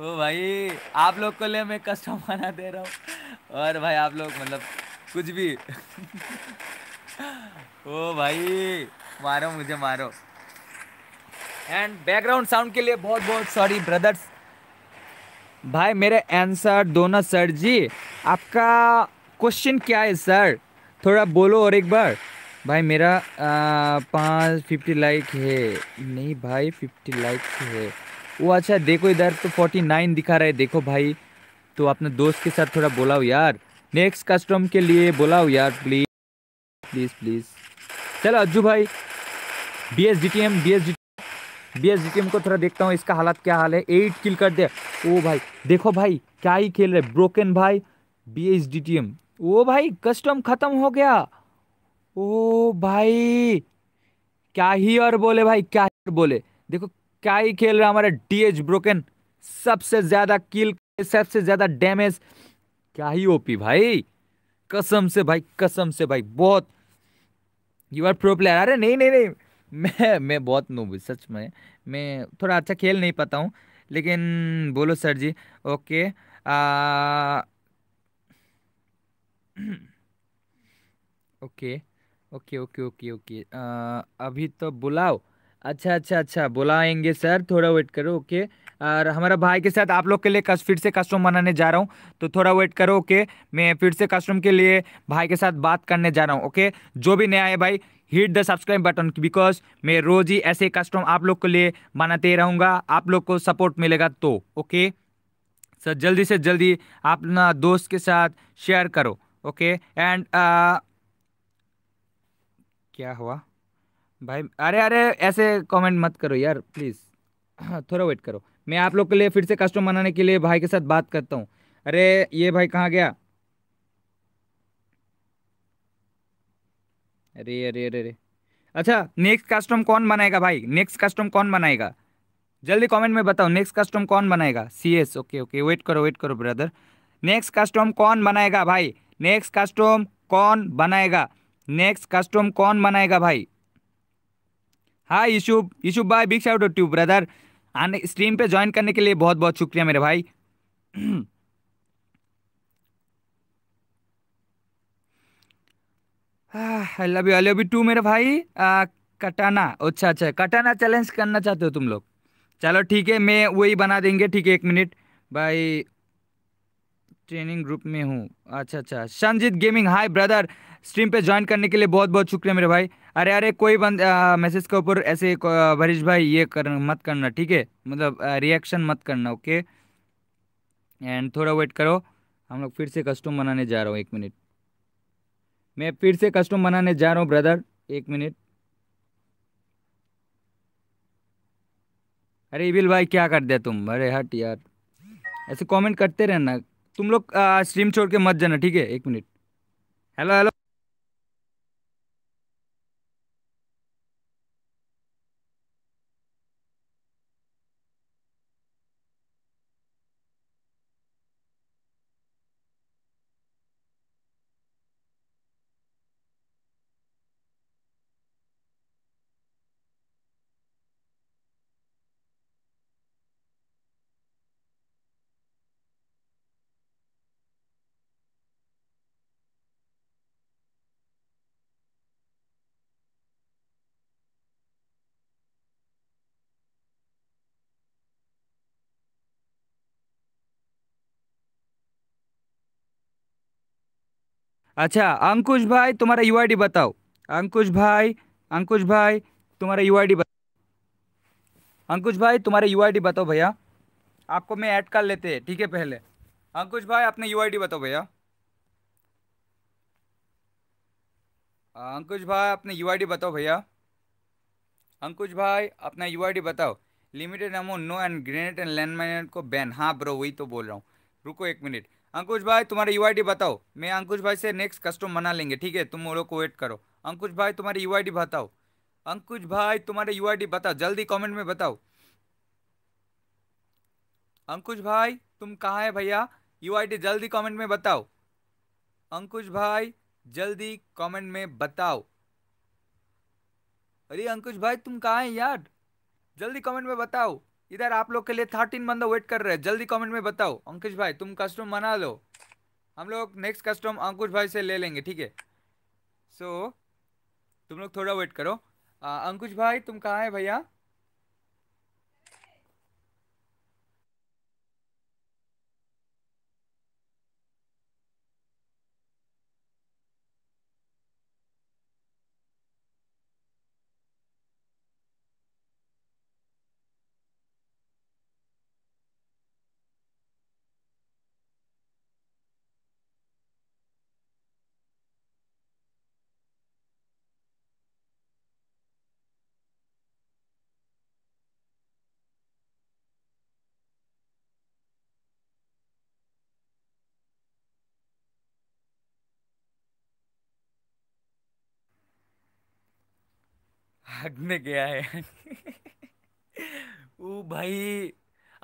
ओ भाई आप लोग को ले मैं कस्टम बना दे रहा हूँ और भाई आप लोग मतलब कुछ भी ओ भाई मारो मुझे मारो एंड बैकग्राउंड साउंड के लिए बहुत बहुत सॉरी ब्रदर्स भाई मेरे आंसर दोनों सर जी आपका क्वेश्चन क्या है सर थोड़ा बोलो और एक बार भाई मेरा पाँच फिफ्टी लाइक है नहीं भाई फिफ्टी लाइक है वो अच्छा देखो इधर तो फोर्टी नाइन दिखा रहा है देखो भाई तो अपने दोस्त के साथ थोड़ा बोलाओ यार नेक्स्ट कस्टम के लिए बोलाओ यार प्लीज़ प्लीज़ प्लीज़ चलो अज्जू भाई B S D T M B S D B S को थोड़ा देखता हूँ इसका हालत क्या हाल है एट किल कर दे ओ भाई देखो भाई क्या ही खेल रहे ब्रोकन भाई B S D T M ओ भाई कस्टम ख़त्म हो गया ओ भाई क्या ही और बोले भाई क्या ही और बोले देखो क्या ही खेल रहा हमारे डी एच ब्रोकन सबसे ज़्यादा किल सबसे ज़्यादा डैमेज क्या ही ओपी भाई कसम से भाई कसम से भाई बहुत यू आर प्रो प्लेयर अरे नहीं नहीं नहीं मैं मैं बहुत नूब सच में मैं थोड़ा अच्छा खेल नहीं पाता हूँ लेकिन बोलो सर जी ओके आ, okay okay okay okay okay आ, अभी तो बुलाओ अच्छा अच्छा अच्छा बुलाएंगे सर थोड़ा वेट करो ओके और हमारा भाई के साथ आप लोग के लिए कस, फिर से कस्टम बनाने जा रहा हूँ तो थोड़ा वेट करो ओके मैं फिर से कस्टम के लिए भाई के साथ बात करने जा रहा हूँ ओके जो भी नया है भाई hit the subscribe button because मैं रोज ही ऐसे कस्टम आप लोग के लिए बनाते रहूँगा आप लोग को सपोर्ट मिलेगा तो ओके सर जल्दी से जल्दी आप दोस्त के साथ शेयर करो ओके एंड uh, क्या हुआ भाई अरे अरे ऐसे कमेंट मत करो यार प्लीज़ थोड़ा वेट करो मैं आप लोग के लिए फिर से कस्टम बनाने के लिए भाई के साथ बात करता हूँ अरे ये भाई कहाँ गया अरे अरे अरे अरे अच्छा नेक्स्ट कस्टम कौन बनाएगा भाई नेक्स्ट कस्टम कौन बनाएगा जल्दी कमेंट में बताओ नेक्स्ट कस्टम कौन बनाएगा C S okay okay wait करो वेट करो ब्रदर नेक्स्ट कस्टम कौन बनाएगा भाई नेक्स्ट कस्टम कौन बनाएगा नेक्स्ट कस्टम कौन बनाएगा भाई हाँ यशुभ यशुभ भाई बिग शाउट ट्यूब ब्रदर आने स्ट्रीम पे ज्वाइन करने के लिए बहुत बहुत शुक्रिया मेरे भाई I love you I love you too मेरे भाई आ, कटाना अच्छा अच्छा कटाना चैलेंज करना चाहते हो तुम लोग चलो ठीक है मैं वही बना देंगे ठीक है एक मिनट भाई ट्रेनिंग ग्रुप में हूँ अच्छा अच्छा Sanjeet gaming hi brother stream पे ज्वाइन करने के लिए बहुत बहुत शुक्रिया मेरे भाई अरे अरे कोई बंद मैसेज के ऊपर ऐसे भरीश भाई ये कर मत करना ठीक है मतलब रिएक्शन मत करना ओके एंड थोड़ा वेट करो हम लोग फिर से कस्टम बनाने जा रहा हूँ एक मिनट मैं फिर से कस्टम बनाने जा रहा हूँ ब्रदर एक मिनट अरे इबिल भाई क्या कर दिया तुम अरे हट यार ऐसे कमेंट करते रहना तुम लोग स्ट्रीम छोड़ के मत जाना ठीक है एक मिनट हेलो हेलो अच्छा अंकुश भाई तुम्हारा यू बताओ अंकुश भाई अंकुश भाई तुम्हारा यू बताओ अंकुश भाई तुम्हारा यू बताओ भैया आपको मैं ऐड कर लेते हैं ठीक है पहले अंकुश भाई अपने यू बताओ भैया अंकुश भाई अपने यू बताओ भैया अंकुश भाई अपना यू बताओ limited amount no and grenade and land को बैन हाँ ब्रो वही तो बोल रहा हूँ रुको एक मिनट अंकुश भाई तुम्हारी यू e बताओ मैं अंकुश भाई से नेक्स्ट कस्टम बना लेंगे ठीक है तुम लोग को वेट करो अंकुश भाई तुम्हारी यू e बताओ अंकुश भाई तुम्हारे यू e बताओ जल्दी कमेंट में बताओ अंकुश भाई तुम कहाँ है भैया यू जल्दी कमेंट में बताओ अंकुश भाई जल्दी कमेंट में बताओ अरे अंकुश भाई तुम कहाँ है यार जल्दी कमेंट में बताओ इधर आप लोग के लिए थर्टीन बंदा वेट कर रहे हैं जल्दी कमेंट में बताओ अंकुश भाई तुम कस्टम बना लो हम लोग नेक्स्ट कस्टम अंकुश भाई से ले लेंगे ठीक है सो तुम लोग थोड़ा वेट करो आ, अंकुश भाई तुम कहाँ है भैया भागने गया है ओ भाई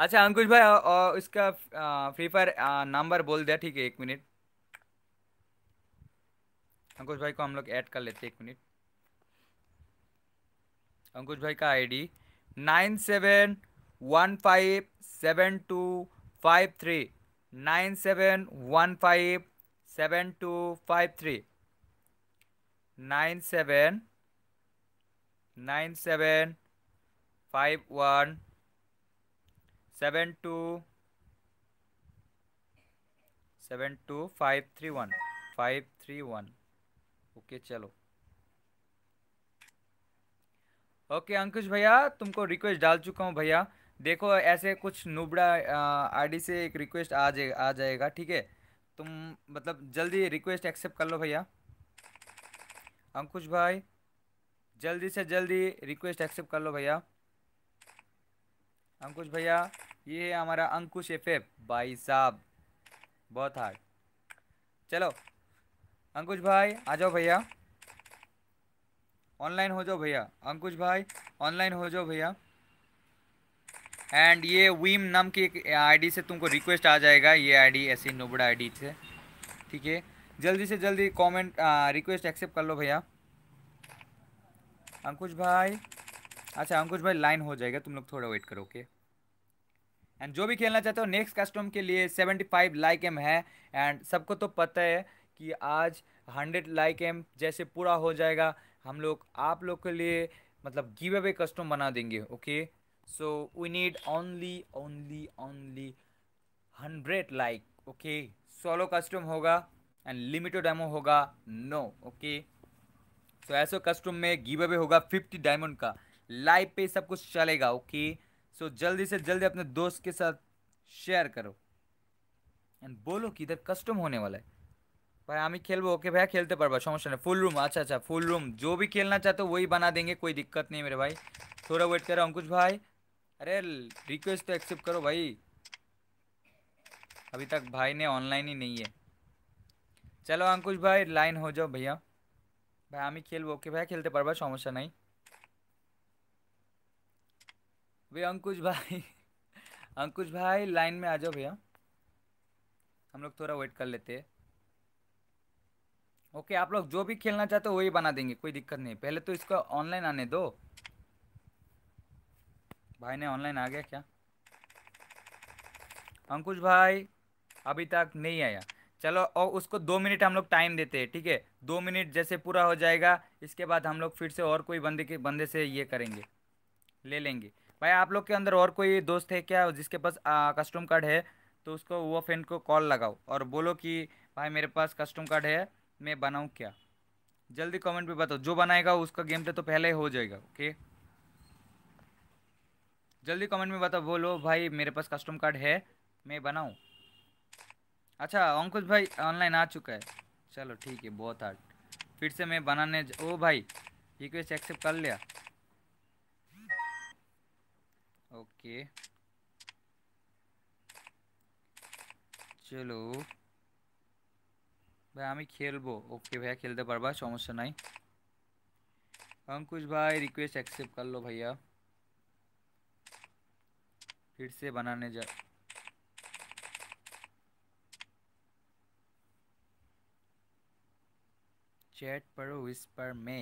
अच्छा अंकुश भाई औ- इसका फ्री फायर नंबर बोल दिया ठीक है एक मिनट अंकुश भाई को हम लोग ऐड कर लेते हैं एक मिनट अंकुश भाई का ID nine seven one five seven two five three nine seven one five seven two five three nine seven nine seven five one seven two seven two five three one five three one okay चलो okay Ankush भैया तुमको request डाल चुका हूँ भैया देखो ऐसे कुछ नुबड़ा आईडी से एक रिक्वेस्ट आ जाए आ जाएगा ठीक है तुम मतलब जल्दी रिक्वेस्ट एक्सेप्ट कर लो भैया अंकुश भाई जल्दी से जल्दी रिक्वेस्ट एक्सेप्ट कर लो भैया अंकुश भैया ये है हमारा अंकुश एफ एफ भाई साहब बहुत हार्ड चलो अंकुश भाई आ जाओ भैया ऑनलाइन हो जाओ भैया अंकुश भाई ऑनलाइन हो जाओ भैया एंड ये वीम नाम की एक आईडी से तुमको रिक्वेस्ट आ जाएगा ये आईडी ऐसे नोबड़ा आईडी से ठीक है जल्दी से जल्दी कमेंट रिक्वेस्ट एक्सेप्ट कर लो भैया अंकुश भाई अच्छा अंकुश भाई लाइन हो जाएगा तुम लोग थोड़ा वेट करो ओके एंड जो भी खेलना चाहते हो नेक्स्ट कस्टम के लिए सेवेंटी फाइव लाइक एम है एंड सबको तो पता है कि आज हंड्रेड लाइक एम जैसे पूरा हो जाएगा हम लोग आप लोग के लिए मतलब गिव अवे कस्टम बना देंगे okay so we need only only only hundred like okay solo custom होगा एंड लिमिटेड एमओ होगा नो ओके okay? सो ऐसो कस्टम में गिव अवे होगा फिफ्टी डायमंड का लाइव पे सब कुछ चलेगा ओके सो जल्दी से जल्दी अपने दोस्त के साथ शेयर करो एंड बोलो कि इधर कस्टम होने वाला है पर আমি খেলবো ओके भैया खेलते পারবা समस्या नहीं फुल रूम अच्छा अच्छा फुल रूम जो भी खेलना चाहते हो वही बना देंगे कोई दिक्कत नहीं मेरे भाई थोड़ा वेट करो अंकुश भाई अरे रिक्वेस्ट तो एक्सेप्ट करो भाई अभी तक भाई ने ऑनलाइन ही नहीं है चलो अंकुश भाई लाइन हो जाओ भैया भाई আমি খেলবো ওকে भाई खेलते पर समस्या नहीं भैया अंकुश भाई अंकुश भाई लाइन में आ जाओ भैया हम लोग थोड़ा वेट कर लेते हैं ओके आप लोग जो भी खेलना चाहते हो वही बना देंगे कोई दिक्कत नहीं पहले तो इसको ऑनलाइन आने दो भाई ने ऑनलाइन आ गया क्या अंकुश भाई अभी तक नहीं आया चलो और उसको दो मिनट हम लोग टाइम देते हैं ठीक है दो मिनट जैसे पूरा हो जाएगा इसके बाद हम लोग फिर से और कोई बंदे के बंदे से ये करेंगे ले लेंगे भाई आप लोग के अंदर और कोई दोस्त है क्या जिसके पास कस्टम कार्ड है तो उसको वो फ्रेंड को कॉल लगाओ और बोलो कि भाई मेरे पास कस्टम कार्ड है मैं बनाऊँ क्या जल्दी कमेंट में बताओ जो बनाएगा उसका गेम प्ले तो पहले हो जाएगा ओके जल्दी कमेंट में बताओ बोलो भाई मेरे पास कस्टम कार्ड है मैं बनाऊँ अच्छा अंकुश भाई ऑनलाइन आ चुका है चलो ठीक है बहुत हार्ड फिर से मैं बनाने ज... ओ भाई रिक्वेस्ट एक्सेप्ट कर लिया ओके चलो ভাই हमें खेलो ओके भैया खेलते पर समस्या नहीं अंकुश भाई रिक्वेस्ट एक्सेप्ट कर लो भैया फिर से बनाने जा चैट पढ़ो इस पर मैं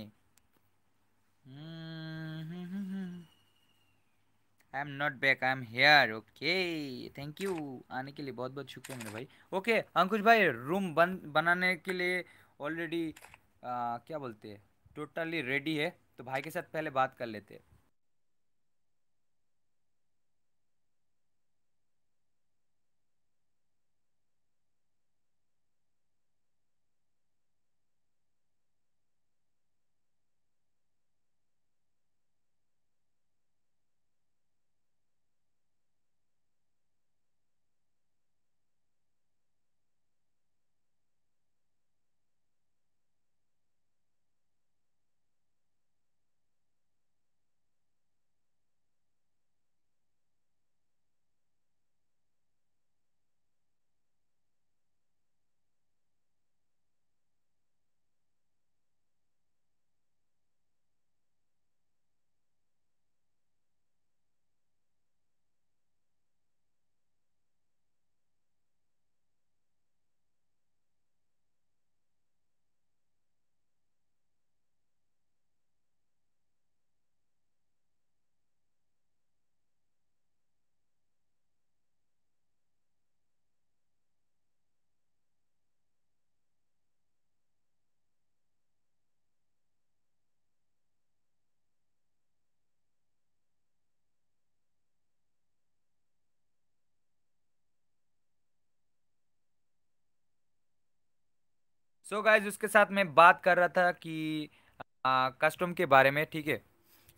I am not back I am here okay thank you आने के लिए बहुत बहुत शुक्रिया मेरे भाई ओके okay, अंकुश भाई रूम बन बनाने के लिए ऑलरेडी क्या बोलते हैं टोटली रेडी है तो भाई के साथ पहले बात कर लेते हैं सो so गाइज उसके साथ मैं बात कर रहा था कि कस्टम के बारे में ठीक है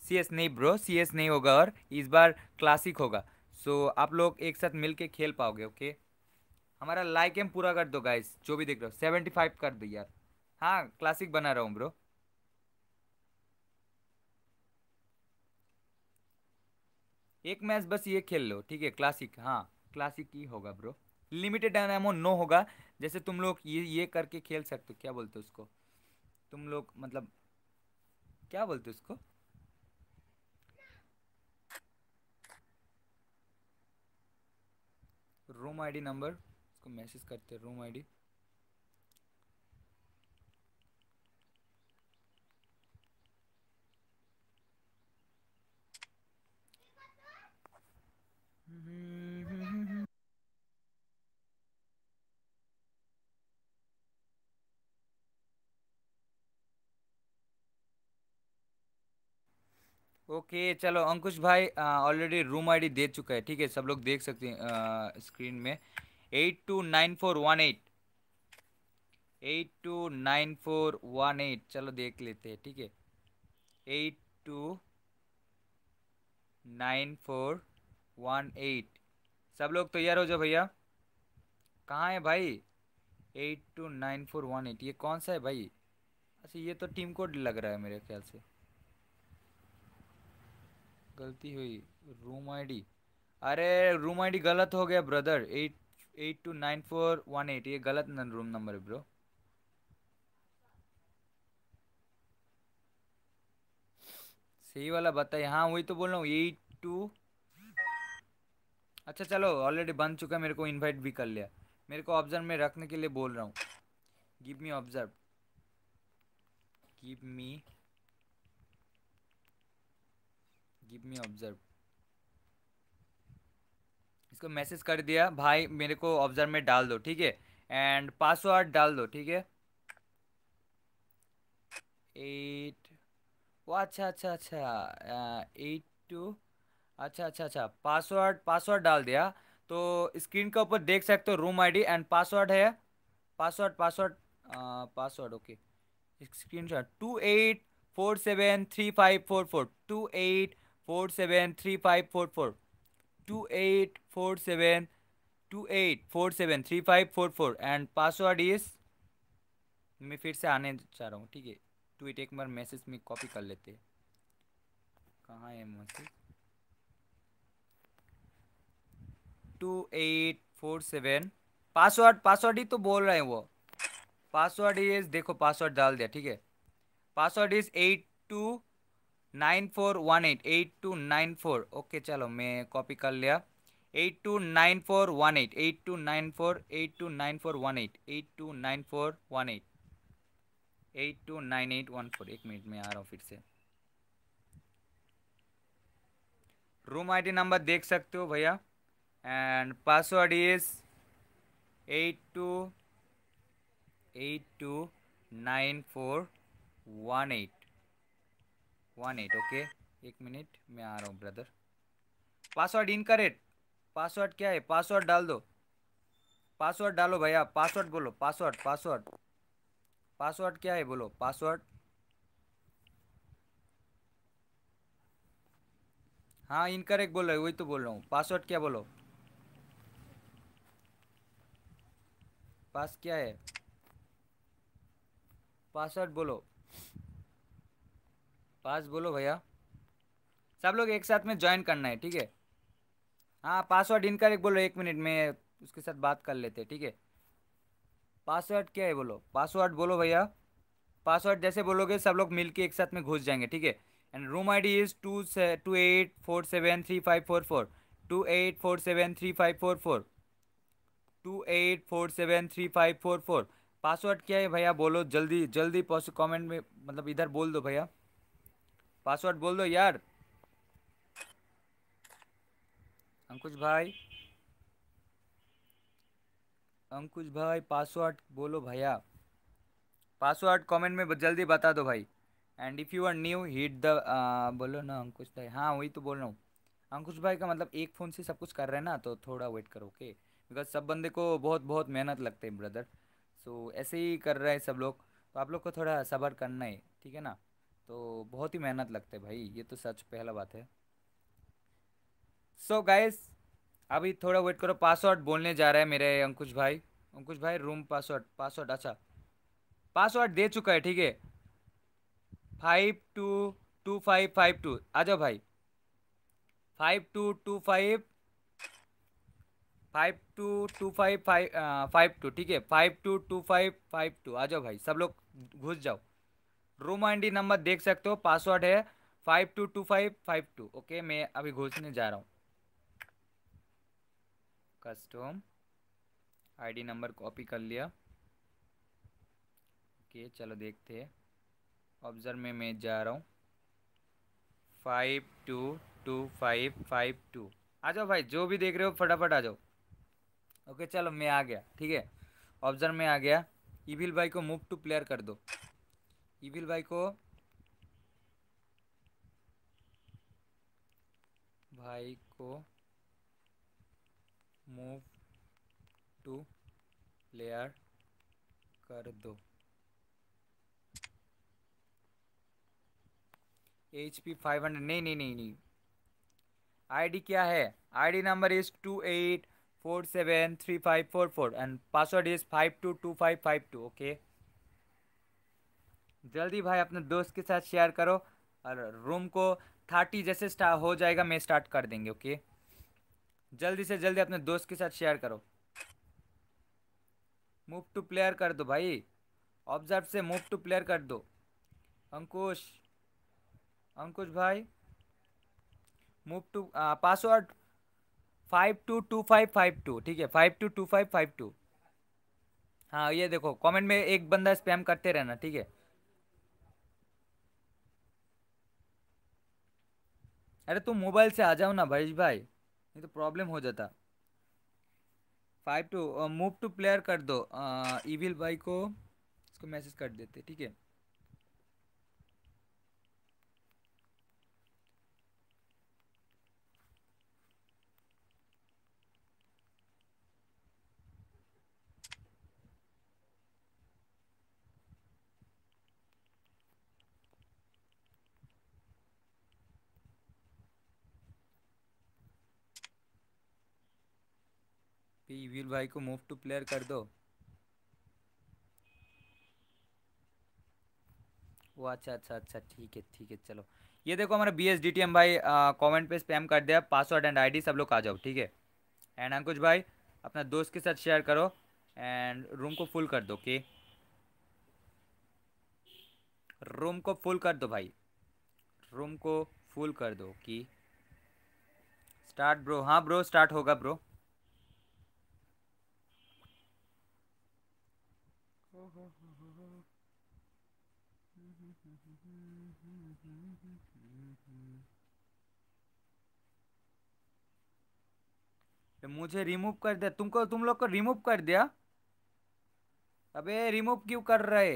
सी एस नहीं ब्रो सी एस नहीं होगा और इस बार क्लासिक होगा सो so, आप लोग एक साथ मिल के खेल पाओगे ओके okay? हमारा लाइक एम पूरा कर दो गाइज जो भी देख रहे हो सेवेंटी फाइव कर दो यार हाँ क्लासिक बना रहा हूँ ब्रो एक मैच बस ये खेल लो ठीक है क्लासिक हाँ क्लासिक ही होगा ब्रो लिमिटेड एमो नो होगा जैसे तुम लोग ये ये करके खेल सकते हो क्या बोलते हो उसको तुम लोग मतलब क्या बोलते उसको रूम आईडी नंबर उसको मैसेज करते रूम आईडी हम्म ओके चलो अंकुश भाई ऑलरेडी रूम आईडी दे चुका है ठीक है सब लोग देख सकते हैं स्क्रीन में eight two nine four one eight eight two nine four one eight चलो देख लेते हैं ठीक है eight two nine four one eight सब लोग तैयार हो जाओ भैया कहाँ है भाई eight two nine four one eight ये कौन सा है भाई अच्छा ये तो टीम कोड लग रहा है मेरे ख्याल से गलती हुई रूम आईडी अरे रूम आईडी गलत हो गया brother eight eight two nine four one eight ये गलत न रूम नंबर है ब्रो सही वाला बताइए हाँ वही तो बोल रहा हूँ एट टू अच्छा चलो ऑलरेडी बन चुका है मेरे को इनवाइट भी कर लिया मेरे को ऑब्जर्व में रखने के लिए बोल रहा हूँ give me observe give me give me observe इसको मैसेज कर दिया भाई मेरे को ऑब्जर्व में डाल दो ठीक है एंड पासवर्ड डाल दो ठीक है एट वो अच्छा अच्छा अच्छा एट uh, टू अच्छा अच्छा अच्छा पासवर्ड पासवर्ड डाल दिया तो स्क्रीन के ऊपर देख सकते हो रूम आईडी एंड पासवर्ड है password password password okay screenshot two eight four seven three five four four two eight four seven three five four four two eight four seven two eight four seven three five four four and password is मैं फिर से आने चाह रहा हूँ ठीक है tweet एक बार मैसेज में कॉपी कर लेते हैं कहाँ है message two eight four seven password password ही तो बोल रहे हैं वो पासवर्ड इज देखो पासवर्ड डाल दिया ठीक है password is eight two nine four one eight eight two nine four okay चलो मैं कॉपी कर लिया eight two nine four one eight eight two nine four eight two nine four one eight eight two nine four one eight eight two nine eight one four एक minute में आ रहा हूँ फिर से रूम आईडी नंबर देख सकते हो भैया and password is eight two eight two nine four one eight one eight okay एक मिनट मैं आ रहा हूँ ब्रदर पासवर्ड इनकरेक्ट पासवर्ड क्या है पासवर्ड डाल दो पासवर्ड डालो भैया पासवर्ड बोलो पासवर्ड पासवर्ड पासवर्ड क्या है बोलो पासवर्ड हाँ इनकरेक्ट बोल रहे वही तो बोल रहा हूँ पासवर्ड क्या बोलो पास क्या है पासवर्ड बोलो पास बोलो भैया सब लोग एक साथ में ज्वाइन करना है ठीक है हाँ पासवर्ड इनका एक बोलो एक मिनट में उसके साथ बात कर लेते हैं ठीक है पासवर्ड क्या है बोलो पासवर्ड बोलो भैया पासवर्ड जैसे बोलोगे सब लोग मिलके एक साथ में घुस जाएंगे ठीक है and room I D is two से two eight four seven three five four four two eight four seven three five four four two eight four seven three five four four password क्या है भैया बोलो जल्दी जल्दी POS comment में मतलब इधर बोल दो भैया पासवर्ड बोल दो यार अंकुश भाई अंकुश भाई पासवर्ड बोलो भैया पासवर्ड कमेंट में जल्दी बता दो भाई and if you are new hit the बोलो ना अंकुश भाई हाँ वही तो बोल रहा हूँ अंकुश भाई का मतलब एक फ़ोन से सब कुछ कर रहे हैं ना तो थोड़ा वेट करो ओके बिकॉज सब बंदे को बहुत बहुत मेहनत लगते है ब्रदर सो so, ऐसे ही कर रहे हैं सब लोग तो आप लोग को थोड़ा सब्र करना है ठीक है ना तो बहुत ही मेहनत लगता है भाई ये तो सच पहला बात है सो so गाइस अभी थोड़ा वेट करो पासवर्ड बोलने जा रहा है मेरे अंकुश भाई अंकुश भाई रूम पासवर्ड पासवर्ड अच्छा पासवर्ड दे चुका है ठीक है five two two five five two आ जाओ भाई five two two five five two two five five five two ठीक है five two two five five two आ जाओ भाई सब लोग घुस जाओ रूम आई नंबर देख सकते हो पासवर्ड है five two two five five two okay मैं अभी घोषने जा रहा हूँ कस्टम आईडी नंबर कॉपी कर लिया ओके चलो देखते हैं ऑब्जर्व में मैं जा रहा हूँ five two two five five two आ जाओ भाई जो भी देख रहे हो फटाफट आ जाओ ओके चलो मैं आ गया ठीक है ऑब्जर्व में आ गया इविल भाई को मूव टू प्लेयर कर दो इविल भाई को भाई को मूव टू प्लेयर कर दो एच पी फाइव हंड्रेड नहीं नहीं नहीं नहीं आईडी क्या है ID number is two eight four seven three five four four and password is five two two five five two okay जल्दी भाई अपने दोस्त के साथ शेयर करो और रूम को थर्टी जैसे हो जाएगा मैं स्टार्ट कर देंगे ओके जल्दी से जल्दी अपने दोस्त के साथ शेयर करो मूव टू प्लेयर कर दो भाई ऑब्जर्व से मूव टू प्लेयर कर दो अंकुश अंकुश भाई move to password five two two five five two ठीक है five two two five five two हाँ ये देखो कमेंट में एक बंदा स्पैम करते रहना ठीक है अरे तुम मोबाइल से आ जाओ ना भाई भाई नहीं तो प्रॉब्लम हो जाता five two move to player कर दो ईविल uh, भाई को इसको मैसेज कर देते ठीक है वील भाई को मूव टू प्लेयर कर दो वो अच्छा अच्छा अच्छा ठीक है ठीक है चलो ये देखो हमारा B S D T M भाई कॉमेंट पे स्पैम कर दिया पासवर्ड एंड आईडी सब लोग आ जाओ ठीक है एंड अंकुश भाई अपना दोस्त के साथ शेयर करो एंड रूम को फुल कर दो ओके रूम को फुल कर दो भाई रूम को फुल कर दो कि स्टार्ट ब्रो हाँ ब्रो स्टार्ट होगा ब्रो तो मुझे रिमूव कर दिया तुमको तुम लोग को रिमूव कर दिया अबे रिमूव क्यों कर रहे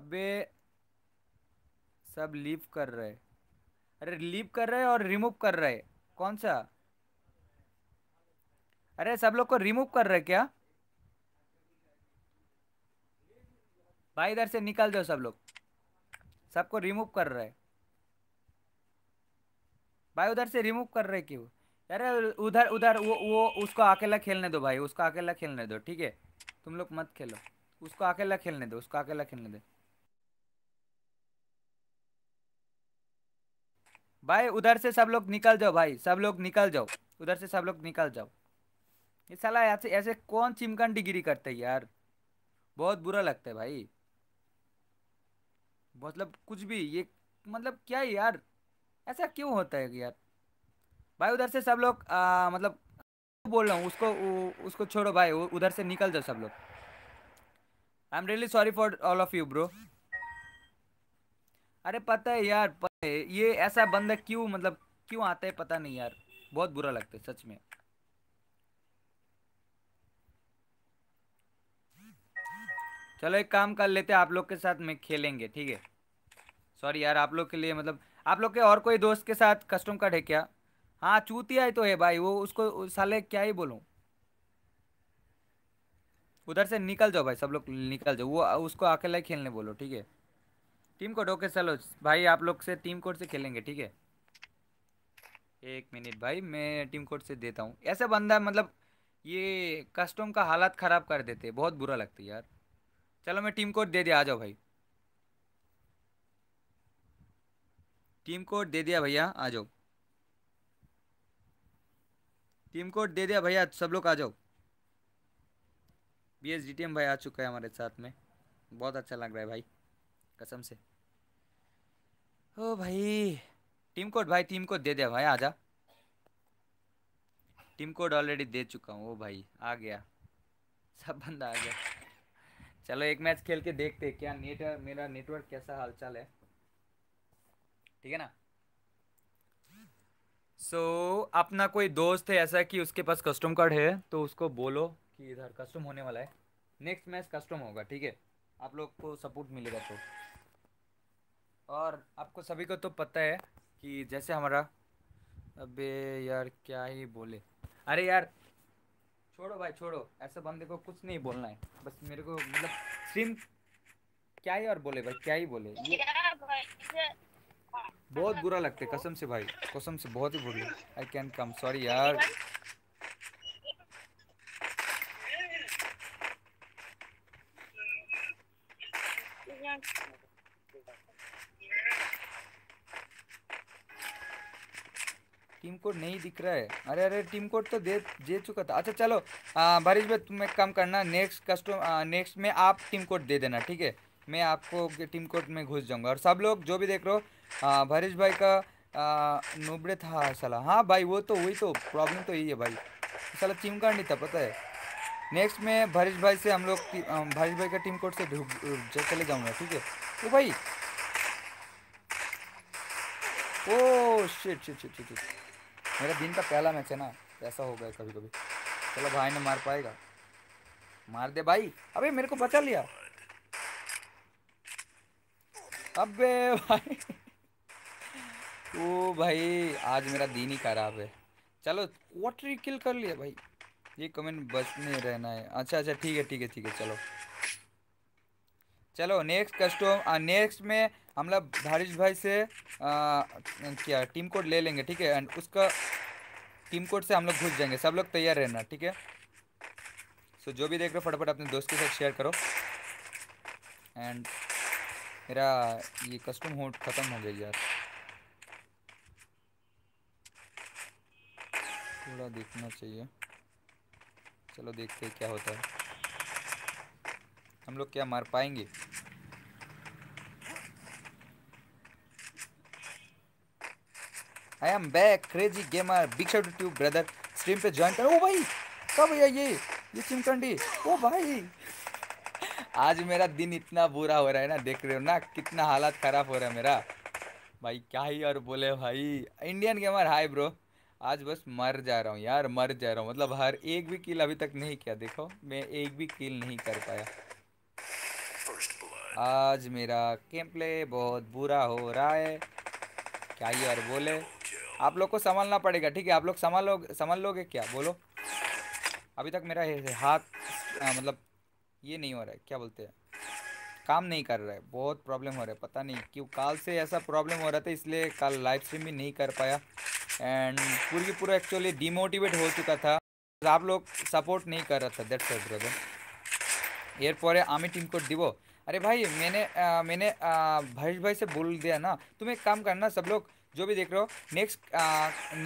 अबे सब लीव कर रहे अरे लीव कर रहे और रिमूव कर रहे कौन सा अरे सब लोग को रिमूव कर रहे क्या भाई इधर से निकाल दो सब लोग सबको रिमूव कर रहे भाई उधर से रिमूव कर रहे क्यों अरे उधर उधर वो वो उसको अकेला खेलने दो भाई उसको अकेला खेलने दो ठीक है तुम लोग मत खेलो उसको अकेला खेलने दो उसको अकेला खेलने दो भाई उधर से सब लोग निकल जाओ भाई सब लोग निकल जाओ उधर से सब लोग निकल जाओ ये साला ऐसे ऐसे कौन चिमकंडी गिरी करते है यार बहुत बुरा लगता है भाई मतलब कुछ भी ये मतलब क्या है यार ऐसा क्यों होता है यार भाई उधर से सब लोग मतलब बोल रहा हूँ उसको उ, उसको छोड़ो भाई उधर से निकल जाओ सब लोग I am really sorry for all of you bro अरे पता है यार पता है, ये ऐसा बंदा क्यों मतलब क्यों आता है पता नहीं यार बहुत बुरा लगता है सच में चलो एक काम कर लेते हैं आप लोग के साथ में खेलेंगे ठीक है सॉरी यार आप लोग के लिए मतलब आप लोग के और कोई दोस्त के साथ कस्टम कार्ड है क्या हाँ चूतिया ही तो है भाई वो उसको साले क्या ही बोलूँ उधर से निकल जाओ भाई सब लोग निकल जाओ वो उसको अकेला ही खेलने बोलो ठीक है टीम कोड ओके चलो भाई आप लोग से टीम कोड से खेलेंगे ठीक है एक मिनट भाई मैं टीम कोड से देता हूँ ऐसा बंदा मतलब ये कस्टम का हालात ख़राब कर देते बहुत बुरा लगता है यार चलो मैं टीम कोड दे दिया आ जाओ भाई टीम कोड दे दिया भैया आ जाओ टीम कोड दे दिया भैया सब लोग आ जाओ B S D T M भाई आ चुका है हमारे साथ में बहुत अच्छा लग रहा है भाई कसम से ओ भाई टीम कोड भाई टीम कोड दे दिया भाई आजा टीम कोड ऑलरेडी दे चुका हूँ ओ भाई आ गया सब बंदा आ गया चलो एक मैच खेल के देखते क्या नेट मेरा नेटवर्क कैसा हालचाल है ठीक है ना सो so, अपना कोई दोस्त है ऐसा कि उसके पास कस्टम कार्ड है तो उसको बोलो कि इधर कस्टम होने वाला है नेक्स्ट मैच कस्टम होगा ठीक है आप लोग को सपोर्ट मिलेगा तो और आपको सभी को तो पता है कि जैसे हमारा अबे यार क्या ही बोले अरे यार छोड़ो भाई छोड़ो ऐसे बंदे को कुछ नहीं बोलना है बस मेरे को मतलब सिम क्या ही और बोले भाई क्या ही बोले ये बहुत बुरा लगता है कसम से भाई कसम से बहुत ही बुरी आई कैन कम सॉरी यार टीम कोड नहीं दिख रहा है अरे अरे टीम कोड तो दे दे चुका था अच्छा चलो भरीश भाई तुम एक काम करना नेक्स्ट कस्टम नेक्स्ट में आप टीम कोड दे देना ठीक है मैं आपको टीम कोड में घुस जाऊंगा और सब लोग जो भी देख रहे हो हाँ भरेश भाई का नोबड़े था साला हाँ भाई वो तो वही तो प्रॉब्लम तो यही है भाई साला टीम कार्ड नहीं था पता है नेक्स्ट में भरेश भाई से हम लोग भरेश भाई का टीम कोड से चले जाऊँगा ठीक है तो भाई oh shit shit shit shit मेरा दिन का पहला मैच है ना ऐसा हो गया कभी कभी चलो भाई ने मार पाएगा मार दे भाई अबे मेरे को बचा लिया अबे भाई ओ भाई आज मेरा दिन ही खराब है चलो वाटर किल कर लिया भाई ये कमेंट बस में रहना है अच्छा अच्छा ठीक है ठीक है ठीक है चलो चलो नेक्स्ट कस्टम नेक्स्ट में हम लोग धारिश भाई से आ, क्या टीम कोड ले लेंगे ठीक है एंड उसका टीम कोड से हम लोग घुस जाएंगे सब लोग तैयार रहना ठीक है सो जो भी देख रहे हो फटाफट अपने दोस्त के साथ शेयर करो एंड मेरा ये कस्टम हो खत्म हो गया यार थोड़ा देखना चाहिए चलो देखते हैं क्या होता है हम लोग क्या मार पाएंगे I am back crazy gamer big shot tube brother stream पे ज्वाइन कर ओ भाई कब भैया ये ये चिमकंडी ओ भाई आज मेरा दिन इतना बुरा हो रहा है ना देख रहे हो ना कितना हालात खराब हो रहा है मेरा भाई क्या ही और बोले भाई इंडियन गेमर हाय ब्रो आज बस मर जा रहा हूँ यार मर जा रहा हूँ मतलब हर एक भी किल अभी तक नहीं किया देखो मैं एक भी किल नहीं कर पाया आज मेरा गेम प्ले बहुत बुरा हो रहा है क्या यार बोले आप लोग को संभालना पड़ेगा ठीक है आप लोग संभाल लो संभाल लोगे क्या बोलो अभी तक मेरा हाथ आ, मतलब ये नहीं हो रहा है क्या बोलते हैं काम नहीं कर रहा है बहुत प्रॉब्लम हो रहा है पता नहीं क्यों कल से ऐसा प्रॉब्लम हो रहा था इसलिए कल लाइव स्ट्रीम भी नहीं कर पाया एंड पूरी की पूरा एक्चुअली डिमोटिवेट हो चुका था आप लोग सपोर्ट नहीं कर रहा था दैट्स वाई ब्रदर এরপরে আমি टीम कोड दिवो अरे भाई मैंने आ, मैंने भैष भाई से बोल दिया ना तुम एक काम करना सब लोग जो भी देख रहे हो नेक्स्ट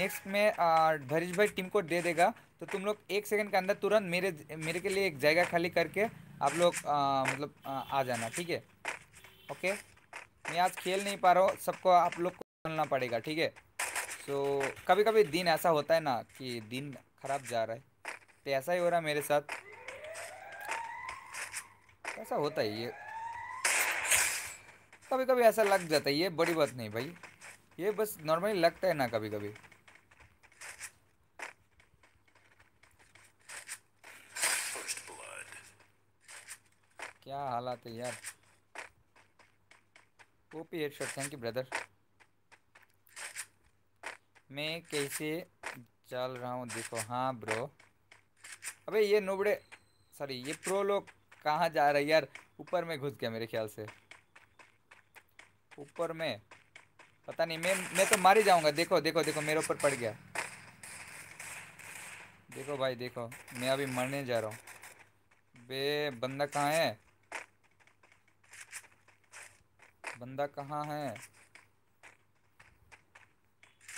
नेक्स्ट में भरीश भाई टीम कोड दे देगा तो तुम लोग एक सेकंड के अंदर तुरंत मेरे मेरे के लिए एक जगह खाली करके आप लोग मतलब आ, आ जाना ठीक है ओके मैं आज खेल नहीं पा रहा हूँ सबको आप लोग को बोलना पड़ेगा ठीक है सो तो so, कभी कभी दिन ऐसा होता है ना कि दिन ख़राब जा रहा है तो ऐसा ही हो रहा है मेरे साथ ऐसा होता है ये कभी कभी ऐसा लग जाता है ये बड़ी बात नहीं भाई ये बस नॉर्मली लगता है ना कभी कभी क्या हालात है यार OP headshot thank you brother मैं कैसे चल रहा हूँ देखो हाँ ब्रो अबे ये नोबड़े सॉरी ये प्रो लोग कहाँ जा रहे यार ऊपर में घुस गया मेरे ख्याल से ऊपर में पता नहीं मैं मैं तो मारी जाऊंगा जाऊँगा देखो देखो देखो मेरे ऊपर पड़ गया देखो भाई देखो मैं अभी मरने जा रहा हूँ बे बंदा कहाँ है बंदा कहाँ है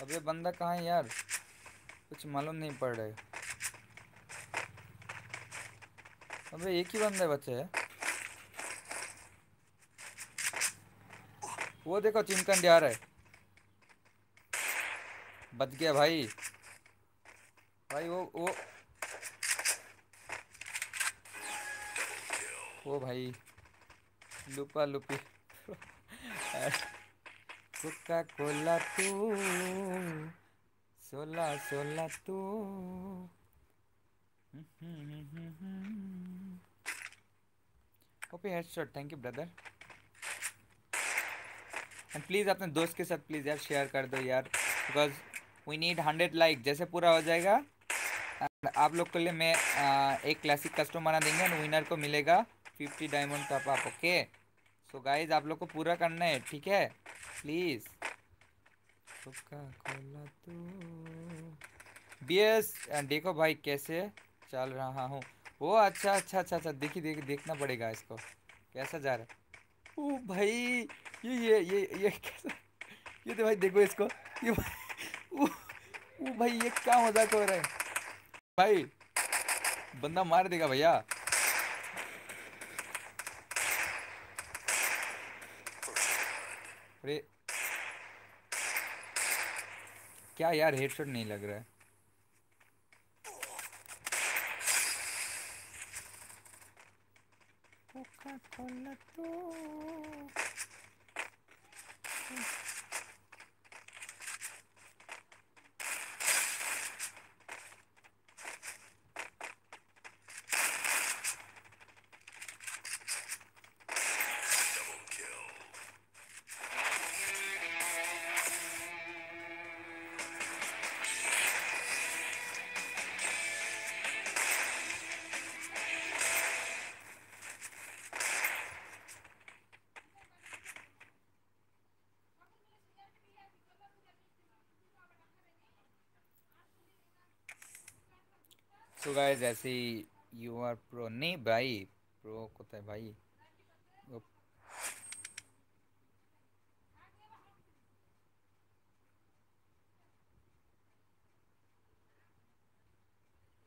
अब ये बंदा कहाँ है यार कुछ मालूम नहीं पड़ रहा है अबे एक ही बंदा है बच्चे है वो देखो चिमकन जा रहा है बच गया भाई भाई वो वो वो भाई लुपा लुपी कोका कोला तू सोला सोला तू OP headshot thank you brother and please अपने दोस्त के साथ प्लीज़ यार शेयर कर दो यार because we need hundred like जैसे पूरा हो जाएगा आप लोग के लिए मैं एक क्लासिक कस्टम बना देंगे एंड विनर को मिलेगा फिफ्टी डायमंड टॉप आप ओके सो गाइज आप लोग को पूरा करना है ठीक है प्लीज कोका कोला तो बीएस देखो भाई कैसे चल रहा हूँ वो अच्छा अच्छा अच्छा अच्छा देखिए देख देखना पड़ेगा इसको कैसा जा रहा है ओ भाई ये ये ये ये कैसा ये तो भाई देखो इसको ये भाई वो, वो भाई ये क्या मजाक हो रहा है भाई बंदा मार देगा भैया अरे क्या यार हेडशॉट नहीं लग रहा है कोका कोला तो तो गाइस ऐसे यू आर प्रो नहीं भाई प्रो कोता तो है भाई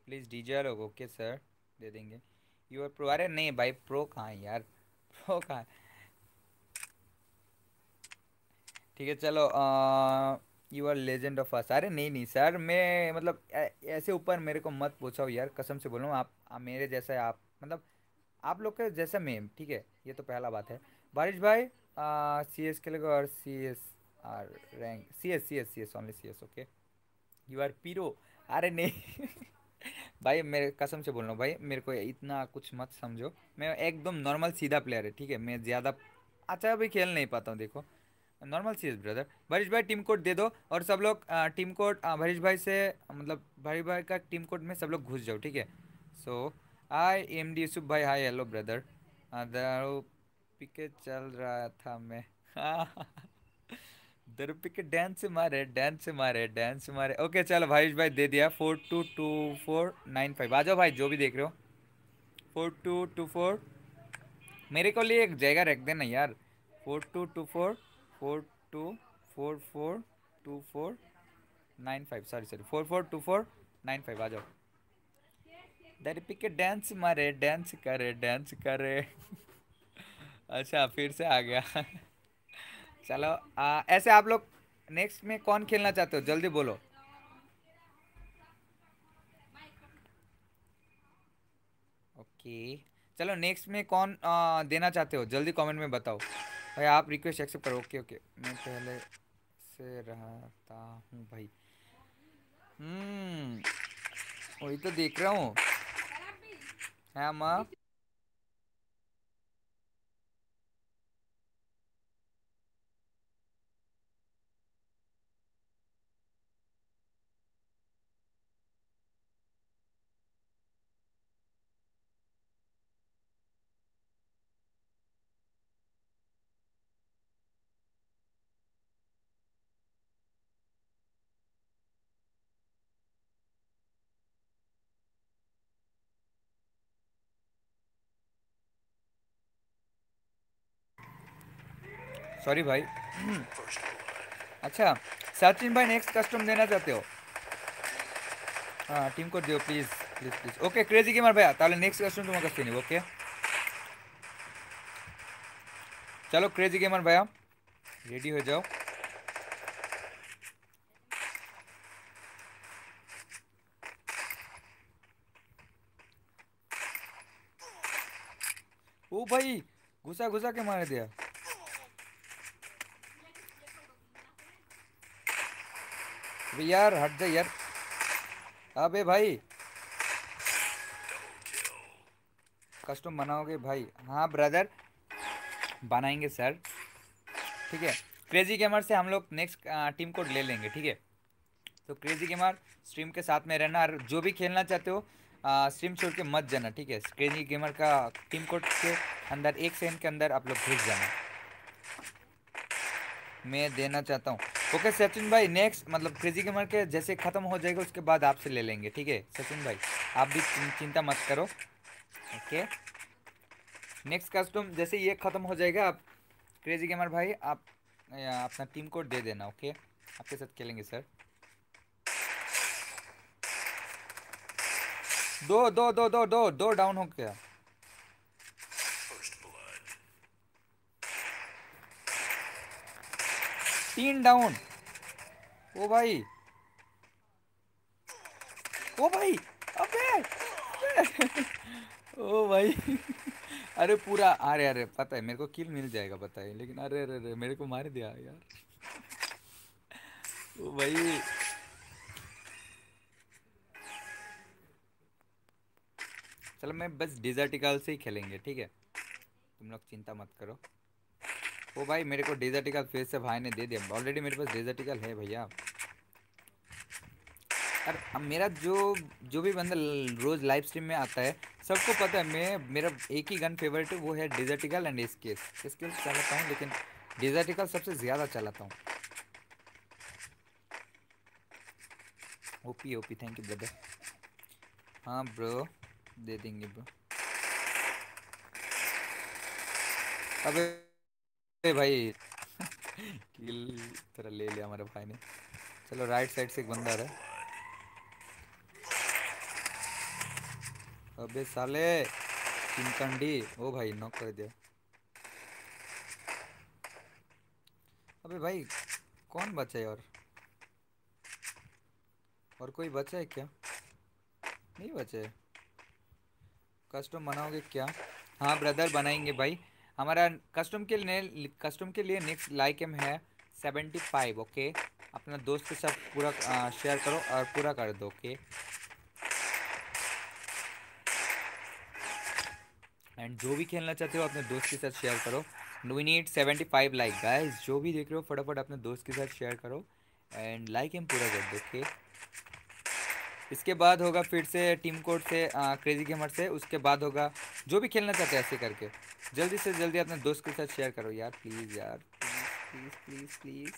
प्लीज़ डीजे लोग ओके सर दे देंगे यू आर प्रो अरे नहीं भाई प्रो कहाँ है यार प्रो कहाँ ठीक है चलो you are legend of us अरे नहीं नहीं सर मैं मतलब ऐसे ऊपर मेरे को मत पूछाओ यार कसम से बोलूँ आप, आप मेरे जैसा आप मतलब आप लोग के जैसा मेम ठीक है ये तो पहला बात है बारिश भाई सी एस खेलेगा और C S R rank C S C S C S only C S okay you are पीरो अरे नहीं भाई मेरे कसम से बोल रहा हूँ भाई मेरे को इतना कुछ मत समझो मैं एकदम नॉर्मल सीधा प्लेयर है ठीक है मैं ज़्यादा अच्छा भी खेल नहीं पाता हूँ देखो नॉर्मल सी ब्रदर भरीश भाई टीम कोड दे दो और सब लोग टीम कोड भरीश भाई से मतलब भरीश भाई का टीम कोड में सब लोग घुस जाओ ठीक है so I am the Yusuf भाई हाई हेलो ब्रदर दारू पिके चल रहा था मैं दारू पिके डांस से मारे डांस से मारे डांस से मारे ओके चलो भरीश भाई दे दिया four two two four nine five आ जाओ भाई जो भी देख रहे हो फोर टू टू फोर मेरे को लिए एक जगह रख देना यार four two two four four two four four two four nine five sorry sorry four four two four nine five आ जाओ दरिपी के डांस मारे डांस करे डांस करे अच्छा फिर से आ गया चलो आ, ऐसे आप लोग नेक्स्ट में कौन खेलना चाहते हो जल्दी बोलो ओके चलो नेक्स्ट में कौन आ, देना चाहते हो जल्दी कमेंट में बताओ भाई आप रिक्वेस्ट एक्सेप्ट करो ओके ओके मैं पहले से रहता हूँ भाई हम्म वही तो देख रहा हूँ है माँ सॉरी भाई अच्छा सचिन भाई नेक्स्ट कस्टम देना चाहते हो हाँ टीम को दियो please please please okay crazy gamer भैया ताले नेक्स्ट कस्टम तुम्हारे কাছে नहीं ओके चलो क्रेजी गेमर भैया रेडी हो जाओ ओ भाई घुसा घुसा के मार दिया अबे यार हट जा यार अबे भाई कस्टम बनाओगे भाई हाँ ब्रदर बनाएंगे सर ठीक है क्रेजी गेमर से हम लोग नेक्स्ट टीम कोड ले लेंगे ठीक है तो क्रेजी गेमर स्ट्रीम के साथ में रहना और जो भी खेलना चाहते हो स्ट्रीम छोड़ के मत जाना ठीक है क्रेजी गेमर का टीम कोड के अंदर एक सेकेंड के अंदर आप लोग घुस जाना मैं देना चाहता हूँ ओके सचिन भाई नेक्स्ट मतलब क्रेजी गेमर के जैसे ख़त्म हो जाएगा उसके बाद आपसे ले लेंगे ठीक है सचिन भाई आप भी चिंता मत करो ओके नेक्स्ट कस्टम जैसे ये ख़त्म हो जाएगा आप क्रेजी गेमर भाई आप अपना टीम कोड दे देना ओके आपके साथ खेलेंगे सर दो दो दो दो दो दो डाउन हो गया तीन डाउन ओ भाई ओ भाई अबे ओ भाई अरे पूरा अरे अरे पता है मेरे को किल मिल जाएगा पता है लेकिन अरे अरे अरे मेरे को मार दिया यार ओ भाई चलो मैं बस डिजर्टिकल से ही खेलेंगे ठीक है तुम लोग चिंता मत करो वो भाई मेरे को डेजर्टिकल फेस से भाई ने दे दिया ऑलरेडी मेरे पास डेजर्टिकल है भैया और अब मेरा जो जो भी बंदा रोज़ लाइव स्ट्रीम में आता है सबको पता है मैं मेरा एक ही गन फेवरेट है वो है डिजर्टिकल एंड स्केस स्केस चलाता हूँ लेकिन डिजर्टिकल सबसे ज़्यादा चलाता हूँ OP OP thank you brother हाँ ब्रो दे देंगे ब्रो अब अरे भाई किल तरह ले लिया हमारे भाई ने चलो राइट साइड से एक बंदा रहा अबे साले चिमकंडी ओ भाई नॉक कर दिया अबे भाई कौन बचा है और और कोई बचा है क्या नहीं बचा है कस्टम बनाओगे क्या हाँ ब्रदर बनाएंगे भाई हमारा कस्टम के लिए कस्टम के लिए नेक्स्ट लाइक एम है सेवेंटी फाइव ओके अपना दोस्त के साथ पूरा शेयर करो और पूरा कर दो ओके एंड जो भी खेलना चाहते हो अपने दोस्त के साथ शेयर करो we need seventy five like guys जो भी देख रहे हो फटाफट अपने दोस्त के साथ शेयर करो एंड लाइक एम पूरा कर दो ओके इसके बाद होगा फिर से टीम कोड से क्रेजी गेमर से उसके बाद होगा जो भी खेलना चाहते हैं ऐसे करके जल्दी से जल्दी अपने दोस्त के साथ शेयर करो यार प्लीज़ यार प्लीज़ प्लीज़ प्लीज़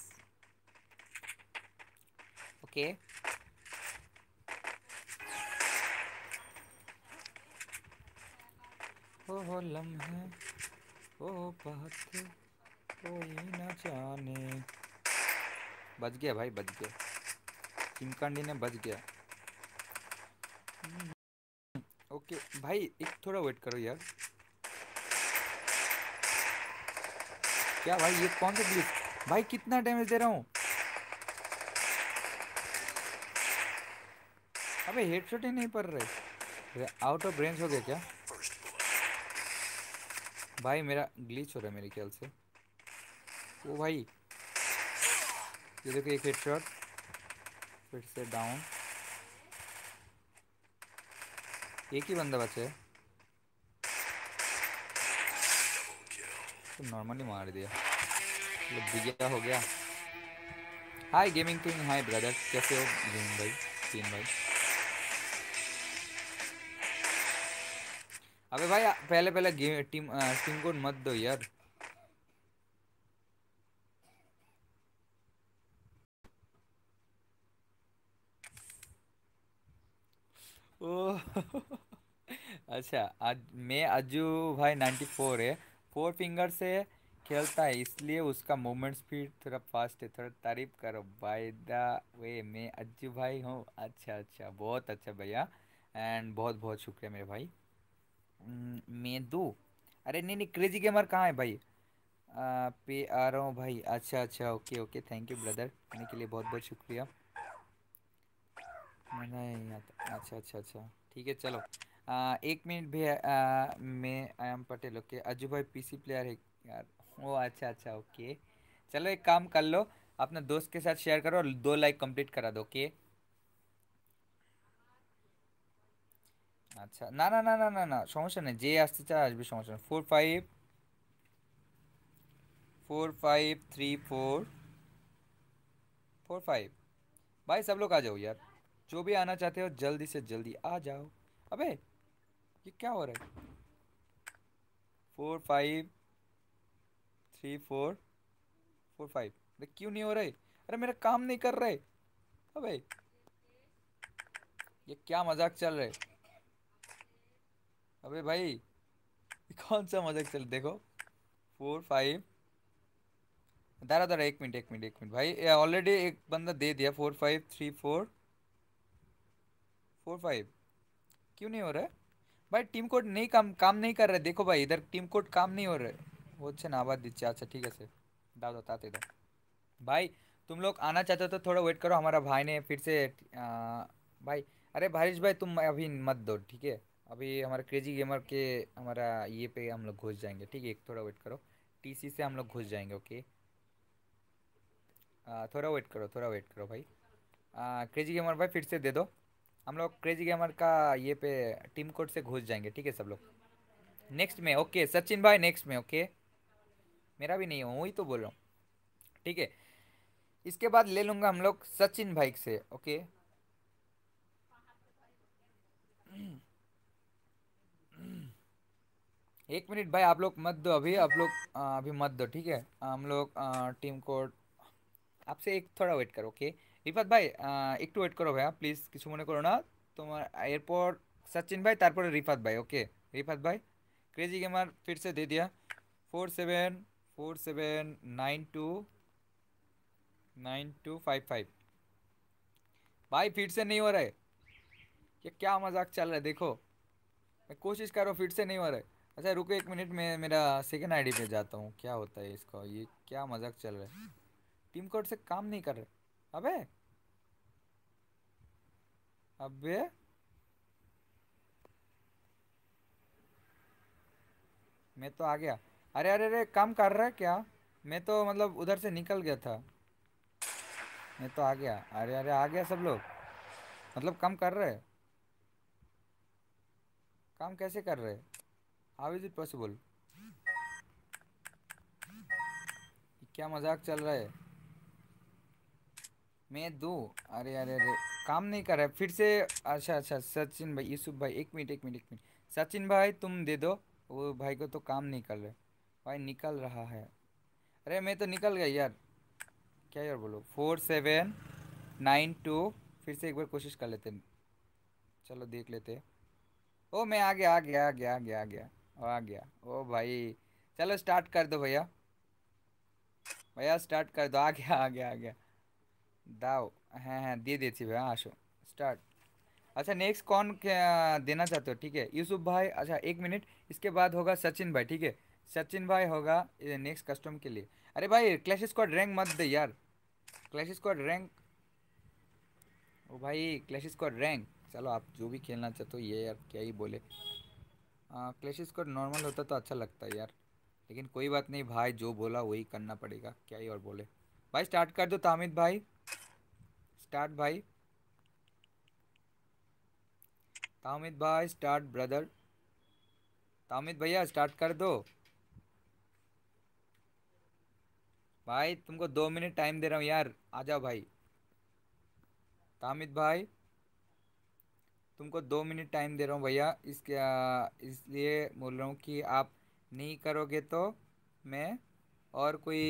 ओके हो लम्हे हो बात कोई ना जाने बच गया भाई बच गया किमकांडी ने बच गया ओके हम्म। भाई एक थोड़ा वेट करो यार क्या भाई ये कौन सा ग्लिच भाई कितना डैमेज दे रहा हूँ अबे हेडशॉट ही नहीं पड़ रहे आउट ऑफ रेंज हो गया क्या भाई मेरा ग्लिच हो रहा है मेरे ख्याल से वो भाई ये देखो एक हेडशॉट फिर से डाउन एक ही बंदा बचा है तो नॉर्मली मार दिया मतलब दिया हो गया hi gaming king hi brother कैसे हो गेमिंग भाई तीन भाई अबे भाई पहले पहले गेम टीम टीम को मत दो यार ओ अच्छा आज मैं अजू भाई नाइन्टी फोर है फोर फिंगर से खेलता है इसलिए उसका मूवमेंट स्पीड थोड़ा फास्ट है थोड़ा तारीफ करो बाय द वे मैं अज्जू भाई हूँ अच्छा अच्छा बहुत अच्छा भैया एंड बहुत बहुत शुक्रिया मेरे भाई मैं दो अरे नहीं नहीं क्रेजी गेमर कहाँ है भाई आ, पे आ रहा हूँ भाई अच्छा अच्छा okay okay thank you brother आने के लिए बहुत बहुत शुक्रिया नहीं अच्छा अच्छा अच्छा ठीक है चलो एक मिनट भी आ, मैं आयाम पटेल ओके अजू भाई पीसी प्लेयर है यार ओ अच्छा अच्छा ओके चलो एक काम कर लो अपने दोस्त के साथ शेयर करो और दो लाइक कंप्लीट करा दो ओके अच्छा ना ना ना ना ना ना সমস্যা नहीं जे আসতে आज भी समस्या नहीं four five four five three four four five भाई सब लोग आ जाओ यार जो भी आना चाहते हो जल्दी से जल्दी आ जाओ अबे ये क्या हो रहा है four five three four four five अरे क्यों नहीं हो रहे अरे मेरा काम नहीं कर रहे अबे ये क्या मजाक चल रहा है अबे भाई कौन सा मजाक चल देखो फोर फाइव दारा दारा एक मिनट एक मिनट एक मिनट भाई ऑलरेडी एक बंदा दे दिया four five three four four five क्यों नहीं हो रहा है भाई टीम कोड नहीं काम काम नहीं कर रहे देखो भाई इधर टीम कोड काम नहीं हो रहे वो अच्छे ना आवाज दीजिए अच्छा ठीक है सर दाव बताते इधर भाई तुम लोग आना चाहते हो तो थोड़ा वेट करो हमारा भाई ने फिर से आ, भाई अरे भारिश भाई तुम अभी मत दो ठीक है अभी हमारे क्रेजी गेमर के हमारा ये पे हम लोग घुस जाएंगे ठीक है एक थोड़ा वेट करो टीसी से हम लोग घुस जाएंगे ओके आ, थोड़ा वेट करो थोड़ा वेट करो भाई आ, क्रेजी गेमर भाई फिर से दे दो हम लोग क्रेजी गेमर का ये पे टीम कोड से घुस जाएंगे ठीक है सब लोग नेक्स्ट में ओके सचिन भाई नेक्स्ट में ओके मेरा भी नहीं हो वही तो बोल रहा हूँ ठीक है इसके बाद ले लूँगा हम लोग सचिन भाई से ओके एक मिनट भाई आप लोग मत दो अभी आप लोग अभी मत दो ठीक है हम लोग टीम कोड आपसे एक थोड़ा वेट करो ओके okay? রিফাত ভাই একটু ওয়েট করো ভাইয়া প্লিজ কিছু মনে করো না তোমার এরপর सचिन भाई তারপরে রিফাত ভাই ওকে রিফাত भाई क्रेजी गेमर फिर से दे दिया four seven four seven nine two nine two five five भाई फिर से नहीं हो रहा है क्या क्या मजाक चल रहा है देखो मैं कोशिश कर रहा हूँ फिर से नहीं हो रहा है अच्छा रुको एक मिनट में मेरा सेकेंड आईडी पे जाता हूँ क्या होता है इसका ये क्या मजाक चल रहा है टीम कोड से काम नहीं कर रहा अबे अबे मैं तो आ गया अरे अरे अरे काम कर रहा है क्या मैं तो मतलब उधर से निकल गया था मैं तो आ गया अरे अरे आ गया सब लोग मतलब काम कर रहे काम कैसे कर रहे हाउ इज इट पॉसिबल क्या मजाक चल रहा है मैं दो अरे अरे अरे काम नहीं कर रहा है फिर से अच्छा अच्छा सचिन भाई यूसुफ भाई एक मिनट एक मिनट एक मिनट सचिन भाई तुम दे दो वो भाई को तो काम नहीं कर रहे भाई निकल रहा है अरे मैं तो निकल गया यार क्या यार बोलो फोर सेवन नाइन टू फिर से एक बार कोशिश कर लेते चलो देख लेते ओ मैं आ गया आ गया आ गया आ गया आ गया आ गया ओ भाई चलो स्टार्ट कर दो भैया भैया स्टार्ट कर दो आ गया आ गया आ गया दाओ हाँ हाँ दिए दिए भाई हाँ आसो स्टार्ट अच्छा नेक्स्ट कौन देना चाहते हो ठीक है यूसुफ भाई अच्छा एक मिनट इसके बाद होगा सचिन भाई ठीक है सचिन भाई होगा नेक्स्ट कस्टम के लिए अरे भाई क्लैश स्क्वाड रैंक मत दे यार क्लैश स्क्वाड रैंक ओ भाई क्लैश स्क्वाड रैंक चलो आप जो भी खेलना चाहते हो तो ये यार क्या ही बोले क्लैश स्क्वाड नॉर्मल होता तो अच्छा लगता है यार लेकिन कोई बात नहीं भाई जो बोला वही करना पड़ेगा क्या ही और बोले भाई स्टार्ट कर दो तामिद भाई स्टार्ट भाई तामिद भाई स्टार्ट ब्रदर तामिद भैया स्टार्ट कर दो भाई तुमको दो मिनट टाइम दे रहा हूँ यार आ जाओ भाई तामिद भाई तुमको दो मिनट टाइम दे रहा हूँ भैया इसके इसलिए बोल रहा हूँ कि आप नहीं करोगे तो मैं और कोई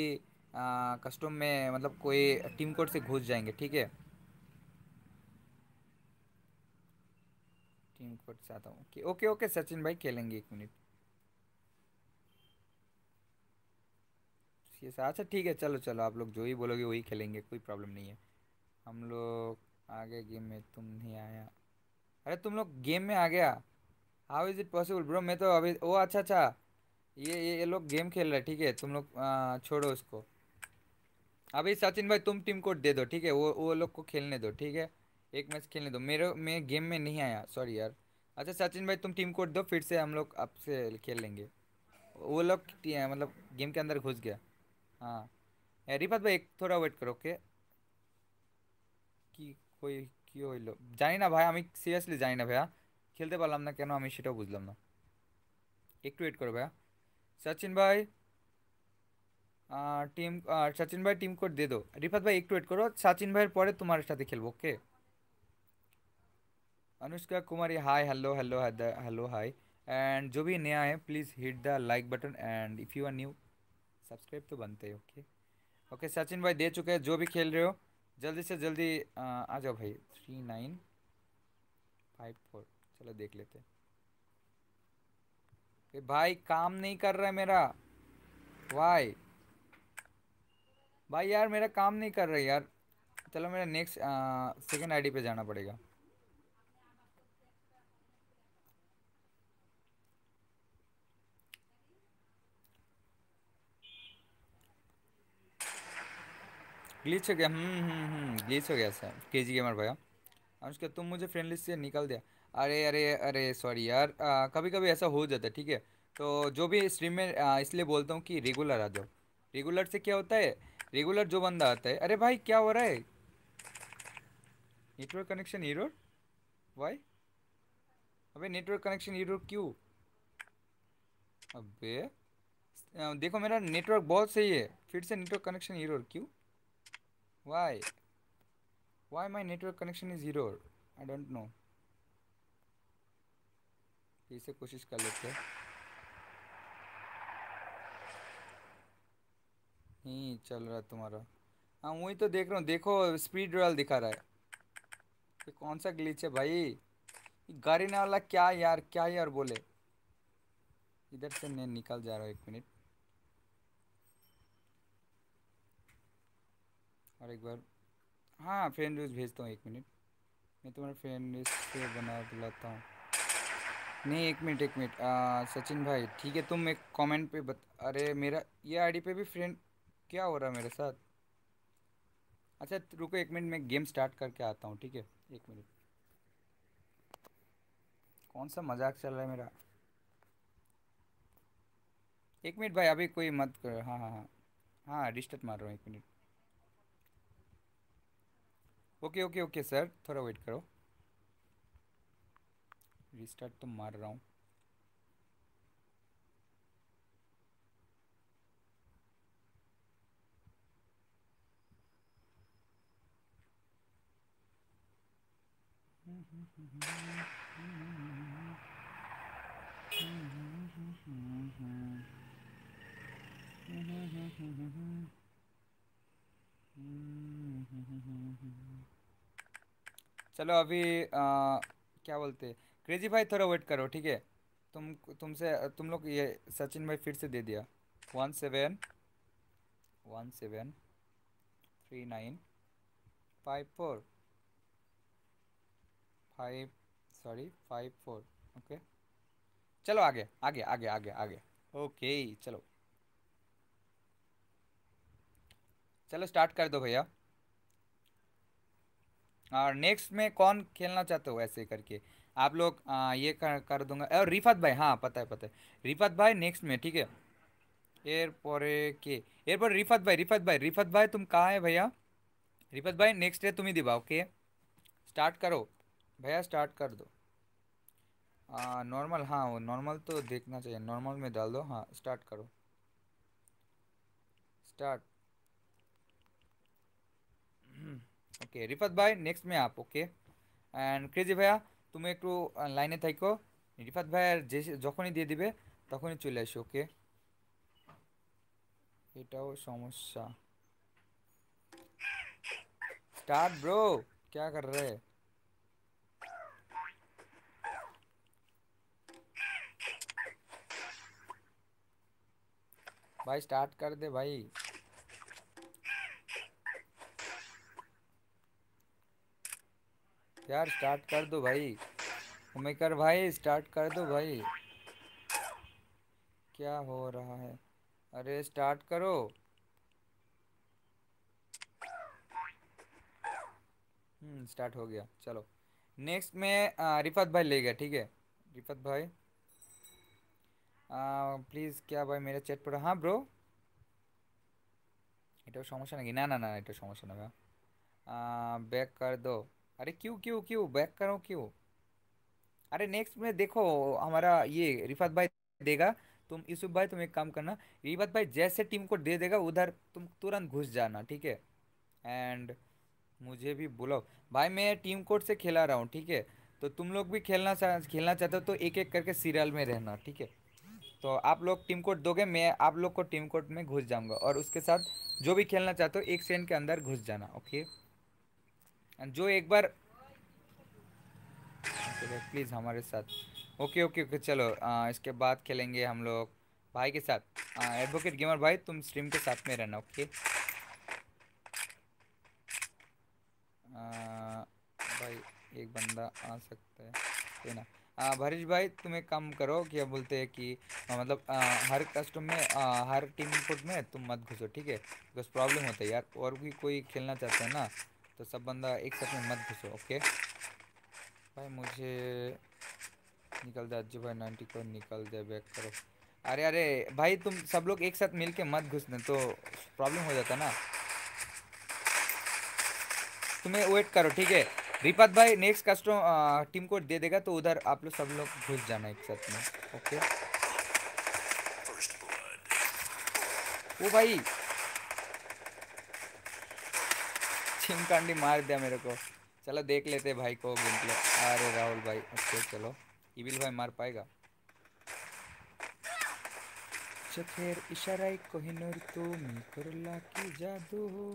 कस्टम में मतलब कोई टीम कोड से घुस जाएंगे ठीक है टीम कोड चाहता हूँ ओके ओके सचिन भाई खेलेंगे एक मिनट ये अच्छा ठीक है चलो चलो आप लोग जो ही बोलोगे वही खेलेंगे कोई प्रॉब्लम नहीं है हम लोग आगे गेम में तुम नहीं आया अरे तुम लोग गेम में आ गया how is it possible bro मैं तो अभी ओ अच्छा अच्छा ये ये, ये लोग गेम खेल रहे हैं ठीक है तुम लोग छोड़ो उसको अभी सचिन भाई तुम टीम कोड दे दो ठीक है वो वो लोग को खेलने दो ठीक है एक मैच खेलने दो मेरे मैं गेम में नहीं आया सॉरी यार अच्छा सचिन भाई तुम टीम कोड दो फिर से हम लोग आपसे खेल लेंगे वो लोग मतलब गेम के अंदर घुस गया हाँ रिफात भाई एक थोड़ा वेट करो ओके कि कोई क्यों हो लो जानी ना भाई हमें सीरियसली जानी ना भैया खेलते पालम ना क्या हमें से बुझल ना एक वेट करो भैया सचिन भाई आ, टीम सचिन भाई टीम कोड दे दो रिफात भाई एक वेट करो सचिन भाई पर तुम्हारे साथ खेलो okay Anushka Kumari hi hello hello hello hi and जो भी नया है please hit the like button and if you are new subscribe तो बनते हैं ओके ओके सचिन भाई दे चुके हैं जो भी खेल रहे हो जल्दी से जल्दी आ जाओ भाई थ्री नाइन फाइव फोर चलो देख लेते हैं भाई काम नहीं कर रहा है मेरा वाई भाई यार मेरा काम नहीं कर रहा है यार चलो मेरा नेक्स्ट सेकेंड डी पे जाना पड़ेगा ग्लीच हो गया हम्म, हम्म, हम्म हो गया सर के जी गेमर भैया उसके तुम मुझे फ्रेंड लिस्ट से निकाल दिया अरे अरे अरे सॉरी यार आ, कभी कभी ऐसा हो जाता है ठीक है तो जो भी स्ट्रीम में इसलिए बोलता हूँ कि रेगुलर आ जाओ रेगुलर से क्या होता है रेगुलर जो बंदा आता है अरे भाई क्या हो रहा है नेटवर्क कनेक्शन हीरो वाई अबे नेटवर्क कनेक्शन हीरो क्यों अबे देखो मेरा नेटवर्क बहुत सही है फिर से नेटवर्क कनेक्शन हीरो क्यों Why? Why my network connection is zero? I don't know. फिर से कोशिश कर लेते हैं नहीं चल रहा तुम्हारा हाँ वही तो देख रहा हूँ देखो स्पीड रॉयल दिखा रहा है ये कौन सा ग्लिच है भाई गाड़ी ना वाला क्या यार क्या यार बोले इधर से मैं निकल जा रहा हूँ एक मिनट और एक बार हाँ फ्रेंड लिस्ट भेजता हूँ एक मिनट मैं तुम्हारा फ्रेंड लिस्ट से बना बुलाता हूँ नहीं एक मिनट एक मिनट सचिन भाई ठीक है तुम एक कमेंट पे बत अरे मेरा ये आईडी पे भी फ्रेंड क्या हो रहा है मेरे साथ अच्छा रुको एक मिनट मैं गेम स्टार्ट करके आता हूँ ठीक है एक मिनट कौन सा मजाक चल रहा है मेरा एक मिनट भाई अभी कोई मत करो हाँ हाँ हाँ हाँ डिस्टर्ब मार रहा हूँ एक minute okay okay okay sir थोड़ा वेट करो रिस्टार्ट तो मार रहा हूँ Mm-hmm. चलो अभी आ, क्या बोलते हैं क्रेजी भाई थोड़ा वेट करो ठीक है तुम तुमसे तुम लोग ये सचिन भाई फिर से दे दिया one seven one seven three nine five four five sorry five four okay चलो आगे आगे आगे आगे आगे ओके चलो चलो स्टार्ट कर दो भैया और नेक्स्ट में कौन खेलना चाहते हो ऐसे करके आप लोग आ, ये कर, कर दूंगा और रिफत भाई हाँ पता है पता है रिफत भाई नेक्स्ट में ठीक है एयरपोरे के एयरपोर रिफत भाई रिफत भाई रिफत भाई तुम कहाँ है भैया रिफत भाई नेक्स्ट डे तुम ही दिवा ओके स्टार्ट करो भैया स्टार्ट कर दो नॉर्मल हाँ वो नॉर्मल तो देखना चाहिए नॉर्मल में डाल दो हाँ स्टार्ट करो स्टार्ट ओके रिफत भाई नेक्स्ट में आप ओके एंड क्रेजी भैया तुम एक लाइने थको रिफत भाई जख ही दिए दिवे तक ही चले आस ओके समस्या स्टार्ट ब्रो क्या कर रहे भाई स्टार्ट कर दे भाई यार स्टार्ट कर दो भाई उमेकर भाई स्टार्ट कर दो भाई क्या हो रहा है अरे स्टार्ट करो हम्म स्टार्ट हो गया चलो नेक्स्ट में रिफत भाई ले गया ठीक है रिफत भाई प्लीज क्या भाई मेरा चैट पर हाँ ब्रो ना कि ना ना ना না समस्या ना না बैक कर दो अरे क्यों क्यों क्यों बैक करो क्यों अरे नेक्स्ट में देखो हमारा ये रिफात भाई देगा तुम यूसुफ भाई तुम एक काम करना रिफात भाई जैसे टीम को दे देगा उधर तुम तुरंत घुस जाना ठीक है एंड मुझे भी बुलाओ भाई मैं टीम कोड से खेला रहा हूँ ठीक है तो तुम लोग भी खेलना खेलना चाहते हो तो एक एक करके सीरियल में रहना ठीक है तो आप लोग टीम कोड दोगे मैं आप लोग को टीम कोड में घुस जाऊँगा और उसके साथ जो भी खेलना चाहते हो एक सेकेंड के अंदर घुस जाना ओके जो एक बार प्लीज़ हमारे साथ ओके ओके ओके चलो आ, इसके बाद खेलेंगे हम लोग भाई के साथ एडवोकेट गेमर भाई तुम स्ट्रीम के साथ में रहना ओके भाई एक बंदा आ सकता है ठीक ना भरीश भाई तुम एक काम करो क्या बोलते हैं कि आ, मतलब आ, हर कस्टम में आ, हर टीम इनपुट में तुम मत घुसो ठीक है बिकॉज प्रॉब्लम होता है यार और भी कोई खेलना चाहता है ना तो सब बंदा एक साथ में मत घुसो ओके भाई मुझे निकल दे अज्जू भाई नाइन्टी को निकल दे बैक करो अरे अरे भाई तुम सब लोग एक साथ मिल के मत घुसने तो प्रॉब्लम हो जाता ना तुम्हें वेट करो ठीक है रिपत भाई नेक्स्ट कस्टम टीम कोड दे देगा तो उधर आप लोग सब लोग घुस जाना एक साथ में ओके वो भाई चिमकांडी मार दिया मेरे को चलो देख लेते भाई को गेम प्ले अरे राहुल भाई अच्छे चलो इविल भाई मार पाएगा चखेर इशाराई कोहिनूर तो कुरला की जादू हो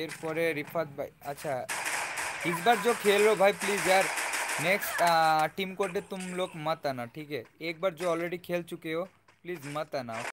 এরপরে रिफात भाई अच्छा इस बार जो खेल रहे हो भाई प्लीज़ यार नेक्स्ट टीम कोडे तुम लोग मत आना ठीक है एक बार जो ऑलरेडी खेल चुके हो प्लीज़ मत आना